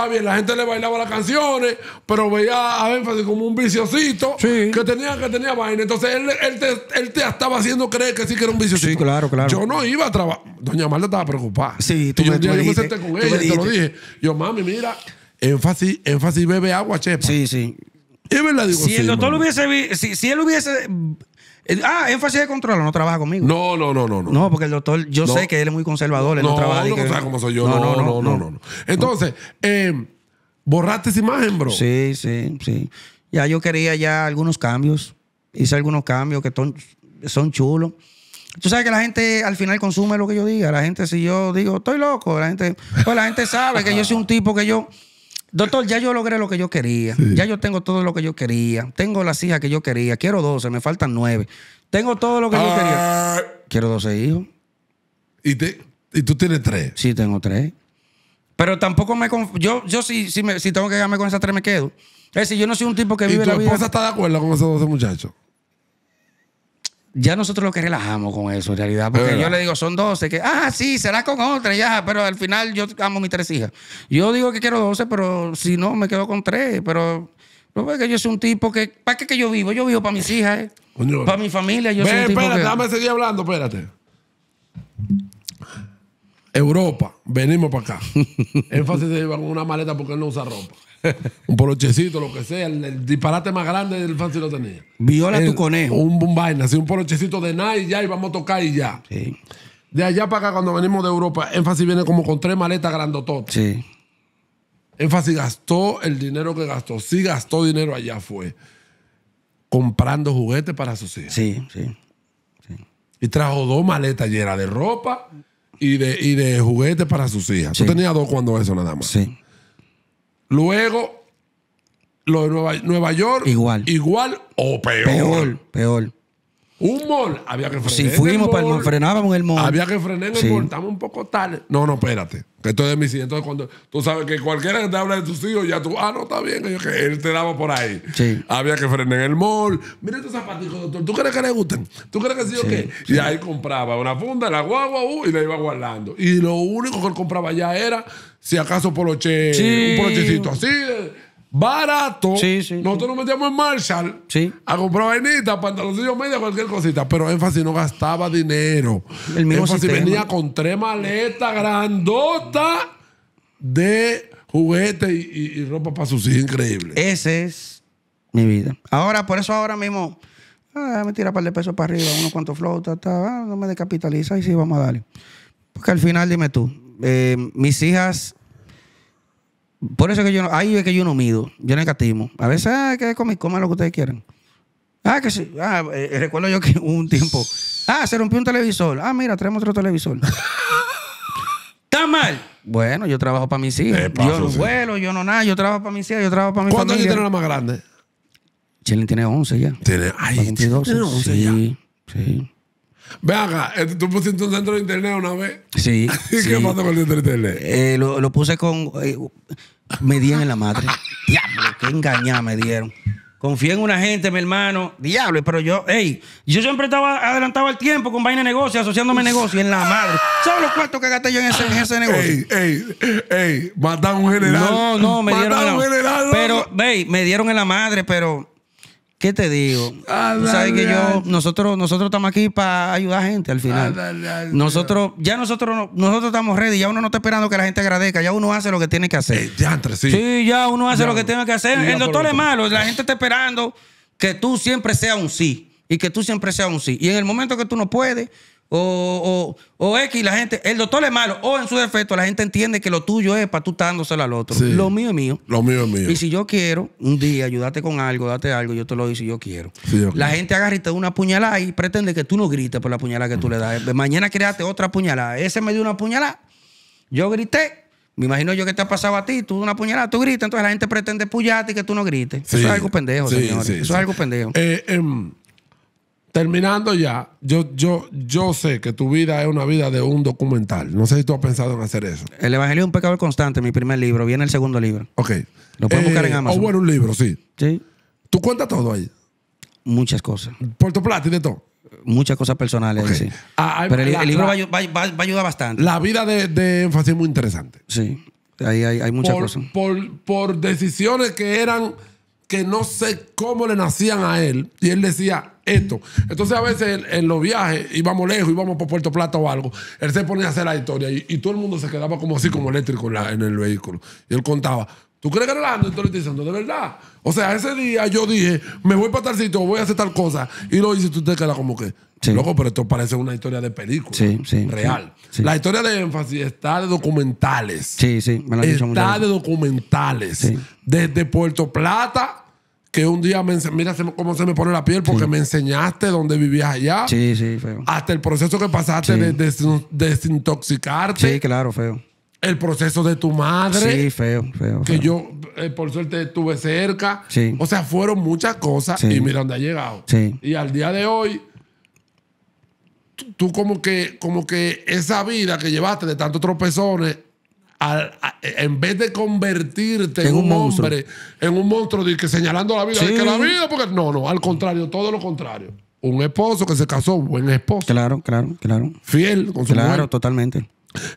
bien, la gente le bailaba las canciones, pero veía a énfasis como un viciosito que tenía que tenía vaina. Entonces él, te, estaba haciendo creer que sí que era un viciosito. claro, claro. Yo no iba a trabajar. Doña Marta estaba preocupada. Sí, tú yo me senté con ella y te lo dije. Yo, mami, mira, énfasis, énfasis bebe agua, chepa. Sí, sí. si el doctor hubiese, si él hubiese eh, ah, énfasis de control, no trabaja conmigo. No, no, no, no. No, porque el doctor, yo sé que él es muy conservador, él no, trabaja. No, no, como soy yo. No, no, no, no. no, Entonces, eh, borraste esa imagen, bro. Sí, sí, sí. Ya yo quería ya algunos cambios. Hice algunos cambios que son chulos. Tú sabes que la gente al final consume lo que yo diga. La gente, si yo digo, estoy loco, la gente, pues la gente sabe que yo soy un tipo que yo Doctor, ya yo logré lo que yo quería. Ya yo tengo todo lo que yo quería. Tengo las hijas que yo quería. Quiero 12, me faltan 9. Tengo todo lo que yo quería. Ah. Quiero 12 hijos. ¿Y, ¿Y tú tienes 3? Sí, tengo 3. Pero tampoco me. Yo, yo si, si, me, si tengo que quedarme con esas 3, me quedo. Es decir, yo no soy un tipo que vive la vida. ¿Y tu esposa está de acuerdo con esos 12 muchachos? ya nosotros lo que relajamos con eso, en realidad. Porque yo le digo, son 12, que, ah, sí, será con otra, ya, pero al final yo amo mis tres hijas. Yo digo que quiero 12, pero si no, me quedo con tres. Pero no que yo soy un tipo que, ¿para qué que yo vivo? Yo vivo para mis hijas, eh. para mi familia. Yo soy un tipo espérate, que... dame seguir hablando, espérate. Europa, venimos para acá. Énfasis se llevan una maleta porque él no usa ropa un polochecito, lo que sea, el, disparate más grande del fancy lo tenía. Viola tu conejo. Un, bombay así, un polochecito de nada y ya, y vamos a tocar y ya. De allá para acá, cuando venimos de Europa, énfasis viene como con tres maletas grandototas. Sí. Énfasis gastó el dinero que gastó. Sí gastó dinero allá fue. Comprando juguetes para sus hijas Sí, sí, Y trajo dos maletas llenas de ropa y de, de juguetes para sus hijas. yo tenía dos cuando eso nada más. Sí. Luego, lo de Nueva, Nueva York. Igual. Igual o peor. Peor, peor. Un mol había que frenar. Si fuimos para el mall, frenábamos el mol Había que frenar en el mol estamos un poco tarde. No, no, espérate. Que esto es de mis hijos. Entonces, cuando tú sabes que cualquiera que te habla de tus hijos, ya tú, ah, no, está bien, él te daba por ahí. Sí. Había que frenar en el mol Mira estos zapatitos, doctor. ¿Tú crees que le gusten? ¿Tú crees que sí, o qué? Y ahí compraba una funda, la guagua, uh, y la iba guardando. Y lo único que él compraba ya era, si acaso, poloche, un polochecito así barato. Nosotros nos metíamos en Marshall a comprar vainitas, pantaloncillos medios, cualquier cosita. Pero énfasis no gastaba dinero. El mismo énfasis venía con tres maletas grandotas de juguetes y, ropa para sus hijos. Increíble. Esa es mi vida. Ahora, por eso ahora mismo. Ah, me tira un par de pesos para arriba, uno cuantos flota, está ah, no me decapitaliza y sí, vamos a darle. Porque al final, dime tú, eh, mis hijas por eso que yo no, ahí es que yo no mido, yo no negativo. A veces, ah, que coman lo que ustedes quieran. Ah, que sí. Ah, eh, eh, recuerdo yo que un tiempo. Ah, se rompió un televisor. Ah, mira, traemos otro televisor. ¡Está mal! Bueno, yo trabajo para mis hijos. Eh, yo no vuelo, yo no nada, yo trabajo para mis hijos, yo trabajo para mi ¿Cuántos años tiene la más grande? Chilin tiene 11 ya. Tiene, ay, tiene 11 sí, Sí. Ve acá, eh, tú pusiste un centro de internet una vez. Sí. ¿Y qué pasó con el centro de internet? Eh, lo, lo, puse con. Eh, me dieron en la madre. Diablo, qué engañada me dieron. Confié en una gente, mi hermano. Diablo, pero yo, hey, yo siempre estaba adelantado al tiempo con vaina de negocio, asociándome a negocio en la madre. ¿Sabes los cuartos que gasté yo en ese, en ese negocio? Ey, ey, ey, mataron un general. No, no, me dieron. En la, general, pero, hey, me dieron en la madre, pero ¿Qué te digo? Tú sabes que yo, nosotros, nosotros estamos aquí para ayudar a gente al final. Nosotros, ya nosotros, nosotros estamos ready, ya uno no está esperando que la gente agradezca, ya uno hace lo que tiene que hacer. Ya eh, sí. ya uno hace lo que tiene que hacer. El doctor es malo, la gente está esperando que tú siempre seas un sí y que tú siempre seas un sí. Y en el momento que tú no puedes, o, o, o X, la gente, el doctor es malo, o en su defecto, la gente entiende que lo tuyo es para tú dándoselo al otro. Lo mío es mío. Lo mío es mío. Y si yo quiero, un día ayudarte con algo, date algo, yo te lo doy si yo quiero. la gente agarra y una puñalada y pretende que tú no grites por la puñalada que tú le das. Mm. Mañana créate otra puñalada. Ese me dio una puñalada, yo grité. Me imagino yo que te ha pasado a ti, tú una puñalada, tú gritas, entonces la gente pretende puñate y que tú no grites. Eso es algo pendejo, señores. Eso es algo pendejo. eh em, Terminando ya, yo, yo, yo sé que tu vida es una vida de un documental. No sé si tú has pensado en hacer eso. El Evangelio es un pecado constante, mi primer libro. Viene el segundo libro. Ok. Lo pueden buscar en eh, Amazon. O bueno, un libro, sí. Sí. ¿Tú cuentas todo ahí? Muchas cosas. Puerto Plata y de todo. Muchas cosas personales, sí. Ah, Pero el, libro va, a ayudar bastante. La vida de, de es muy interesante. Sí. Ahí hay, muchas cosas. Por, por decisiones que eran que no sé cómo le nacían a él. Y él decía esto. Entonces a veces en, los viajes íbamos lejos, íbamos por Puerto Plata o algo. Él se ponía a hacer la historia y, todo el mundo se quedaba como así, como eléctrico en el vehículo. Y él contaba, ¿Tú crees que no Entonces ando estoy diciendo, de verdad. O sea, ese día yo dije, me voy para tal sitio, voy a hacer tal cosa. Y lo hice, tú te quedas como que. Sí. Loco, pero esto parece una historia de película. Sí, sí, real. La historia de énfasis está de documentales. Sí, sí. está de documentales. Desde Puerto Plata que un día me mira cómo se me pone la piel porque me enseñaste dónde vivías allá. Sí, sí, feo. Hasta el proceso que pasaste de desintoxicarte. Sí, claro, feo el proceso de tu madre. Sí, feo, feo. Que yo, eh, por suerte, estuve cerca. O sea, fueron muchas cosas y mira dónde ha llegado. Y al día de hoy, tú como que, como que esa vida que llevaste de tantos tropezones, en vez de convertirte en, un, monstruo. en un monstruo de que señalando la vida, que la vida, porque no, no, al contrario, todo lo contrario. Un esposo que se casó, buen esposo. Claro, claro, claro. Fiel con su Claro, totalmente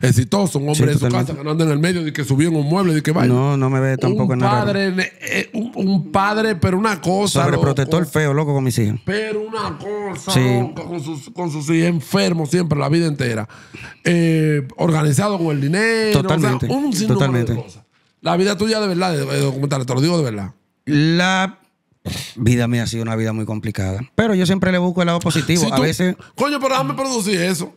exitoso, un hombre de su casa que anda en el medio, de que subió en un mueble, y que vaya. No, no me ve tampoco un nada. Padre, eh, un, padre, pero una cosa. protector feo, loco, con mis hijos. Pero una cosa, con, sus, hijos enfermos siempre, la vida entera. Eh, organizado con el dinero. Totalmente. La vida tuya de verdad, te lo digo de verdad. La vida mía ha sido una vida muy complicada. Pero yo siempre le busco el lado positivo. a veces. Coño, pero déjame producir eso.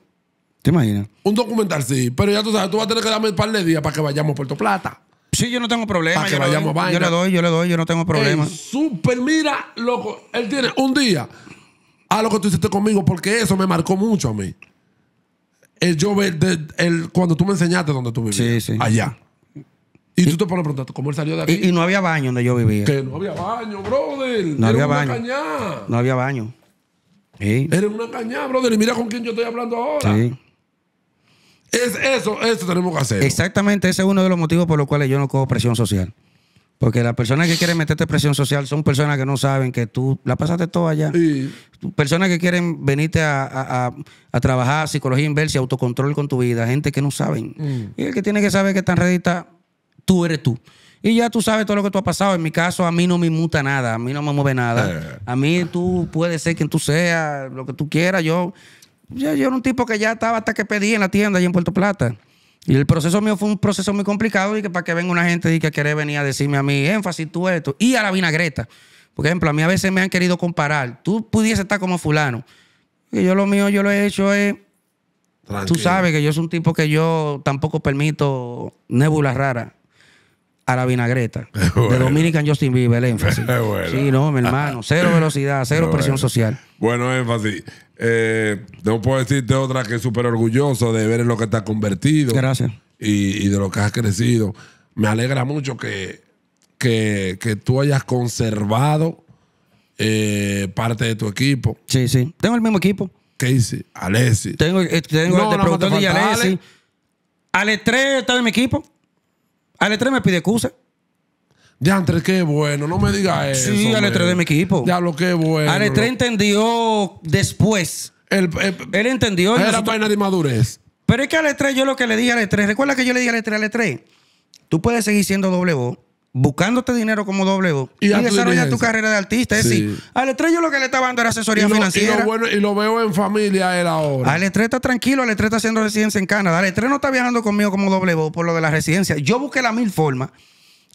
¿Te imaginas? Un documental, sí. Pero ya tú sabes, tú vas a tener que darme un par de días para que vayamos a Puerto Plata. Sí, yo no tengo problema. Para que yo vayamos Yo le doy, yo le doy, yo no tengo problema. super, mira, loco. Él tiene un día a lo que tú hiciste conmigo porque eso me marcó mucho a mí. El yo ver, cuando tú me enseñaste donde tú vivías. Sí, sí. Allá. Y, tú te pones a preguntar, ¿cómo él salió de aquí? Y, no había baño donde yo vivía. Que no había baño, brother. No había baño. No había baño. Eres una cañada, brother. Y mira con quién yo estoy hablando ahora. Es eso, eso tenemos que hacer. Exactamente, ese es uno de los motivos por los cuales yo no cojo presión social. Porque las personas que quieren meterte presión social son personas que no saben que tú la pasaste todo allá. Personas que quieren venirte a, trabajar psicología inversa, autocontrol con tu vida, gente que no saben. Mm. Y el que tiene que saber que tan redita, tú eres tú. Y ya tú sabes todo lo que tú has pasado. En mi caso, a mí no me muta nada, a mí no me mueve nada. Eh. A mí tú puedes ser quien tú seas, lo que tú quieras. Yo yo, era un tipo que ya estaba hasta que pedí en la tienda allí en Puerto Plata. Y el proceso mío fue un proceso muy complicado y que para que venga una gente que quiere venir a decirme a mí, énfasis tú esto, y a la vinagreta. Por ejemplo, a mí a veces me han querido comparar. Tú pudiese estar como fulano. Y yo lo mío, yo lo he hecho es... Tú sabes que yo soy un tipo que yo tampoco permito nébulas raras a la vinagreta. De Dominican Justin Bieber, el énfasis. Sí, no, mi hermano. Cero velocidad, cero presión social. Bueno, énfasis. Eh, no puedo decirte otra que es súper orgulloso de ver en lo que te has convertido. Gracias. Y, de lo que has crecido. Me alegra mucho que, que, que tú hayas conservado eh, parte de tu equipo. Sí, sí. Tengo el mismo equipo. ¿Qué hice? Alessi. Tengo, eh, tengo de Alessi. Ale. 3 está en mi equipo. Ale 3 me pide excusa. Diantre, qué bueno, no me digas eso. Sí, Ale 3 de mi equipo. Ya lo qué bueno. Ale 3 entendió después. Eh, Él entendió. Era nosotros... vaina de madurez. Pero es que Ale 3, yo lo que le dije a Ale 3, recuerda que yo le dije a Ale 3, Ale 3, tú puedes seguir siendo doble O buscándote dinero como W y, y desarrollar tu carrera de artista. Es decir, al yo lo que le estaba dando era asesoría financiera. Y lo, veo en familia él ahora. Al estrés está tranquilo, al estrés está haciendo residencia en Canadá. Al estrés no está viajando conmigo como W por lo de la residencia. Yo busqué la mil formas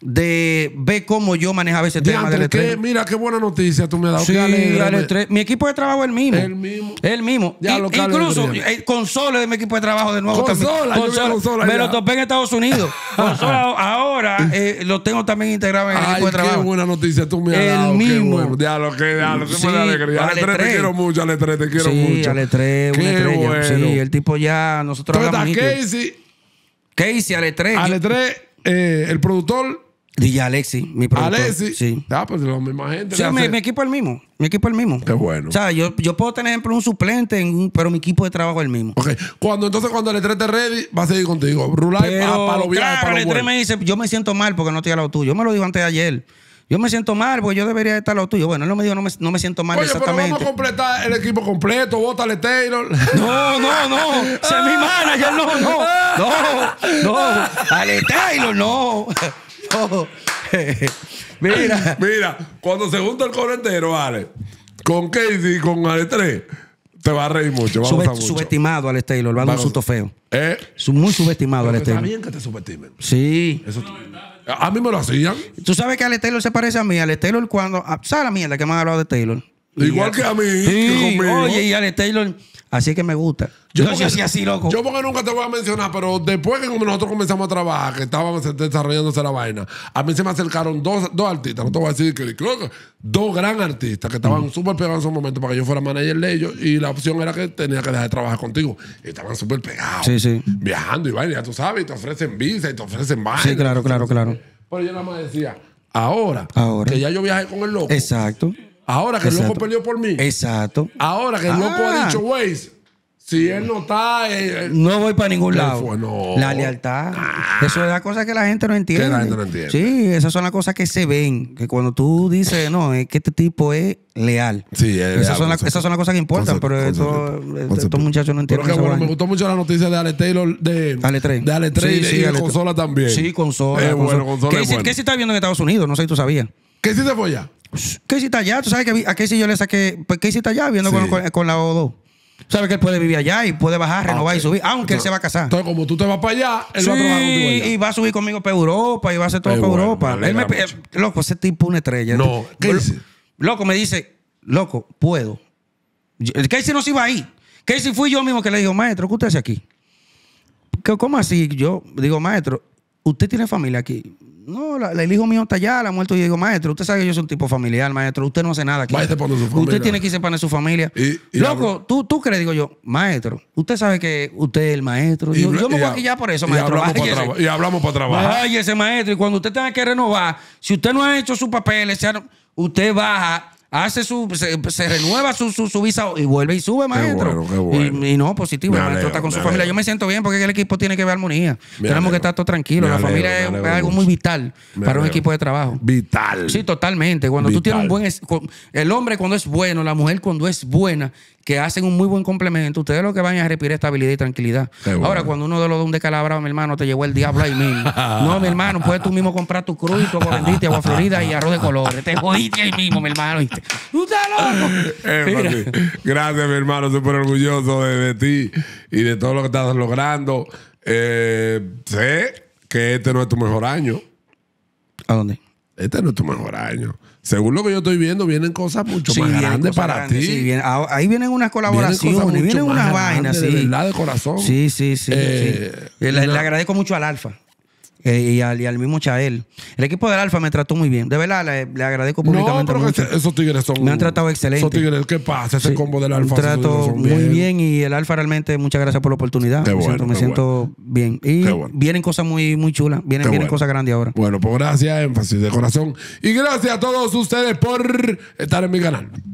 de ver cómo yo manejaba ese tema del estrés. mira qué buena noticia tú me has dado. mi equipo de trabajo es el mismo. El mismo. El mismo. Ya, y, incluso eh, consola de mi equipo de trabajo de nuevo consola, también. consola me lo topé en Estados Unidos. consola ahora eh, lo tengo también integrado en el equipo de trabajo. Qué buena noticia tú me has dado. El mismo. Bueno. Ya lo que, ya lo te quiero mucho, Ale 3 te quiero sí, mucho. Ale 3, una Bueno. Sí, el tipo ya nosotros hablamos. Casey. Casey, Ale 3. Ale 3, el productor DJ Alexi, mi productor. Alexi. Sí. Ah, pues la misma gente. Sí, mi, mi, equipo es el mismo. Mi equipo es el mismo. Qué bueno. O sea, yo, yo puedo tener, ejemplo, un suplente, pero mi equipo de trabajo es el mismo. Ok. Cuando, entonces, cuando el E3 ready, va a seguir contigo. Rular ah, para, para los claro, para el E3 me dice, yo me siento mal porque no estoy al lado tuyo. Yo me lo dijo antes de ayer. Yo me siento mal porque yo debería estar al lado tuyo. Bueno, él no me dijo, no me, no me siento mal Oye, exactamente. Pero vamos a completar el equipo completo, bótale Taylor. No, no, no. mi manager, no, no. No, no. Ale Taylor, no. Mira. Mira, cuando se junta el coro entero, Ale, con Casey y con Ale 3, te va a reír mucho. Vamos a mucho. Subestimado al Taylor, va a dar un susto feo. ¿Eh? Muy subestimado al Taylor. Está bien que te subestimen. Sí. a mí me lo hacían. Tú sabes que Ale Taylor se parece a mí. Ale Taylor, cuando. Ah, ¿Sabes la mierda que me han hablado de Taylor? Igual que a mí. Sí, oye, y Ale Taylor. Así que me gusta. Yo, no, así, así, loco. Yo porque nunca te voy a mencionar, pero después que nosotros comenzamos a trabajar, que estábamos desarrollándose la vaina, a mí se me acercaron dos, dos artistas, no te voy a decir que loco dos gran artistas que estaban súper pegados en su momento para que yo fuera manager de ellos y la opción era que tenía que dejar de trabajar contigo. estaban súper pegados. Sí, sí. Viajando y vaina, ya tú sabes, y te ofrecen visa y te ofrecen vaina. Sí, claro, claro, claro. Pero yo nada más decía, ahora, ahora. que ya yo viajé con el loco. Exacto Ahora que el loco perdió por mí. Exacto. Ahora que el loco ha ah. dicho, güey, si él no está. Eh, eh, no voy para ningún lado. La lealtad. Ah. Eso es la cosa que la gente no entiende. Que la gente no entiende. Sí, esas son las cosas que se ven. Que cuando tú dices, no, es que este tipo es leal. Sí, es esas, son esas son las cosas que importan, pero estos, muchachos no entienden. Pero que bueno, me gustó mucho la noticia de Ale Taylor de Ale De Ale 3 y, consola también. Sí, consola. ¿Qué, si está viendo en Estados Unidos? No sé si tú sabías. ¿Qué si te fue ya? si está pues, allá. Tú sabes que a Casey yo le saqué. Pues si está allá viendo con, la O2. Sabes que él puede vivir allá y puede bajar, ah, renovar y subir, aunque él se va a casar. Entonces, como tú te vas para allá, él va a trabajar Y va a subir conmigo para Europa y va a hacer todo para Europa. Eh, loco, ese tipo una estrella. No, Loco, me dice, loco, puedo. Casey no se iba ahí. Casey fui yo mismo que le digo, maestro, ¿qué usted hace aquí? ¿Cómo así? Yo digo, maestro, usted tiene familia aquí. No, la, el hijo mío está allá, la muerto. Y yo digo, maestro, usted sabe que yo soy un tipo familiar, maestro. Usted no hace nada aquí. Usted tiene que irse para su familia. Loco, ¿tú, ¿tú crees? Digo yo, maestro, usted sabe que usted es el maestro. yo, me voy aquí ya por eso, maestro. Y hablamos para trabajar. Ay, ese maestro. Y cuando usted tenga que renovar, si usted no ha hecho sus papeles, usted baja hace su, se, renueva su, su, visa y vuelve y sube, maestro. Y, no, positivo, está con su familia. Yo me siento bien porque el equipo tiene que ver armonía. Tenemos que estar todos tranquilos. la familia es algo muy vital para un equipo de trabajo. Vital. Sí, totalmente. Cuando tú tienes un buen. El hombre cuando es bueno, la mujer cuando es buena, que hacen un muy buen complemento. Ustedes lo que van a respirar estabilidad y tranquilidad. Ahora, cuando uno de los de un descalabrado, mi hermano, te llevó el diablo ahí mismo. No, mi hermano, puedes tú mismo comprar tu cruz y tu agua agua florida y arroz de colores. Te jodiste ahí mismo, mi hermano. ¡Tú estás loco! Eh, gracias, mi hermano. Súper orgulloso de, de, ti y de todo lo que estás logrando. Eh, sé que este no es tu mejor año. ¿A dónde? Este no es tu mejor año según lo que yo estoy viendo, vienen cosas mucho más grandes para ti. Ah, ahí vienen unas colaboraciones, vienen, unas vainas. De de corazón. Sí, sí, sí. Eh, eh, le, agradezco mucho al Alfa. Eh, y, al, mismo Chael. El equipo del Alfa me trató muy bien. De verdad, le, agradezco públicamente. esos tigres son. Me han tratado excelente. Esos tigres, ¿qué pasa? Ese combo del Alfa. Me trato muy bien. y el Alfa realmente, muchas gracias por la oportunidad. me siento, bien. Y vienen cosas muy, muy chulas. Vienen, vienen cosas grandes ahora. Bueno, pues gracias, énfasis de corazón. Y gracias a todos ustedes por estar en mi canal.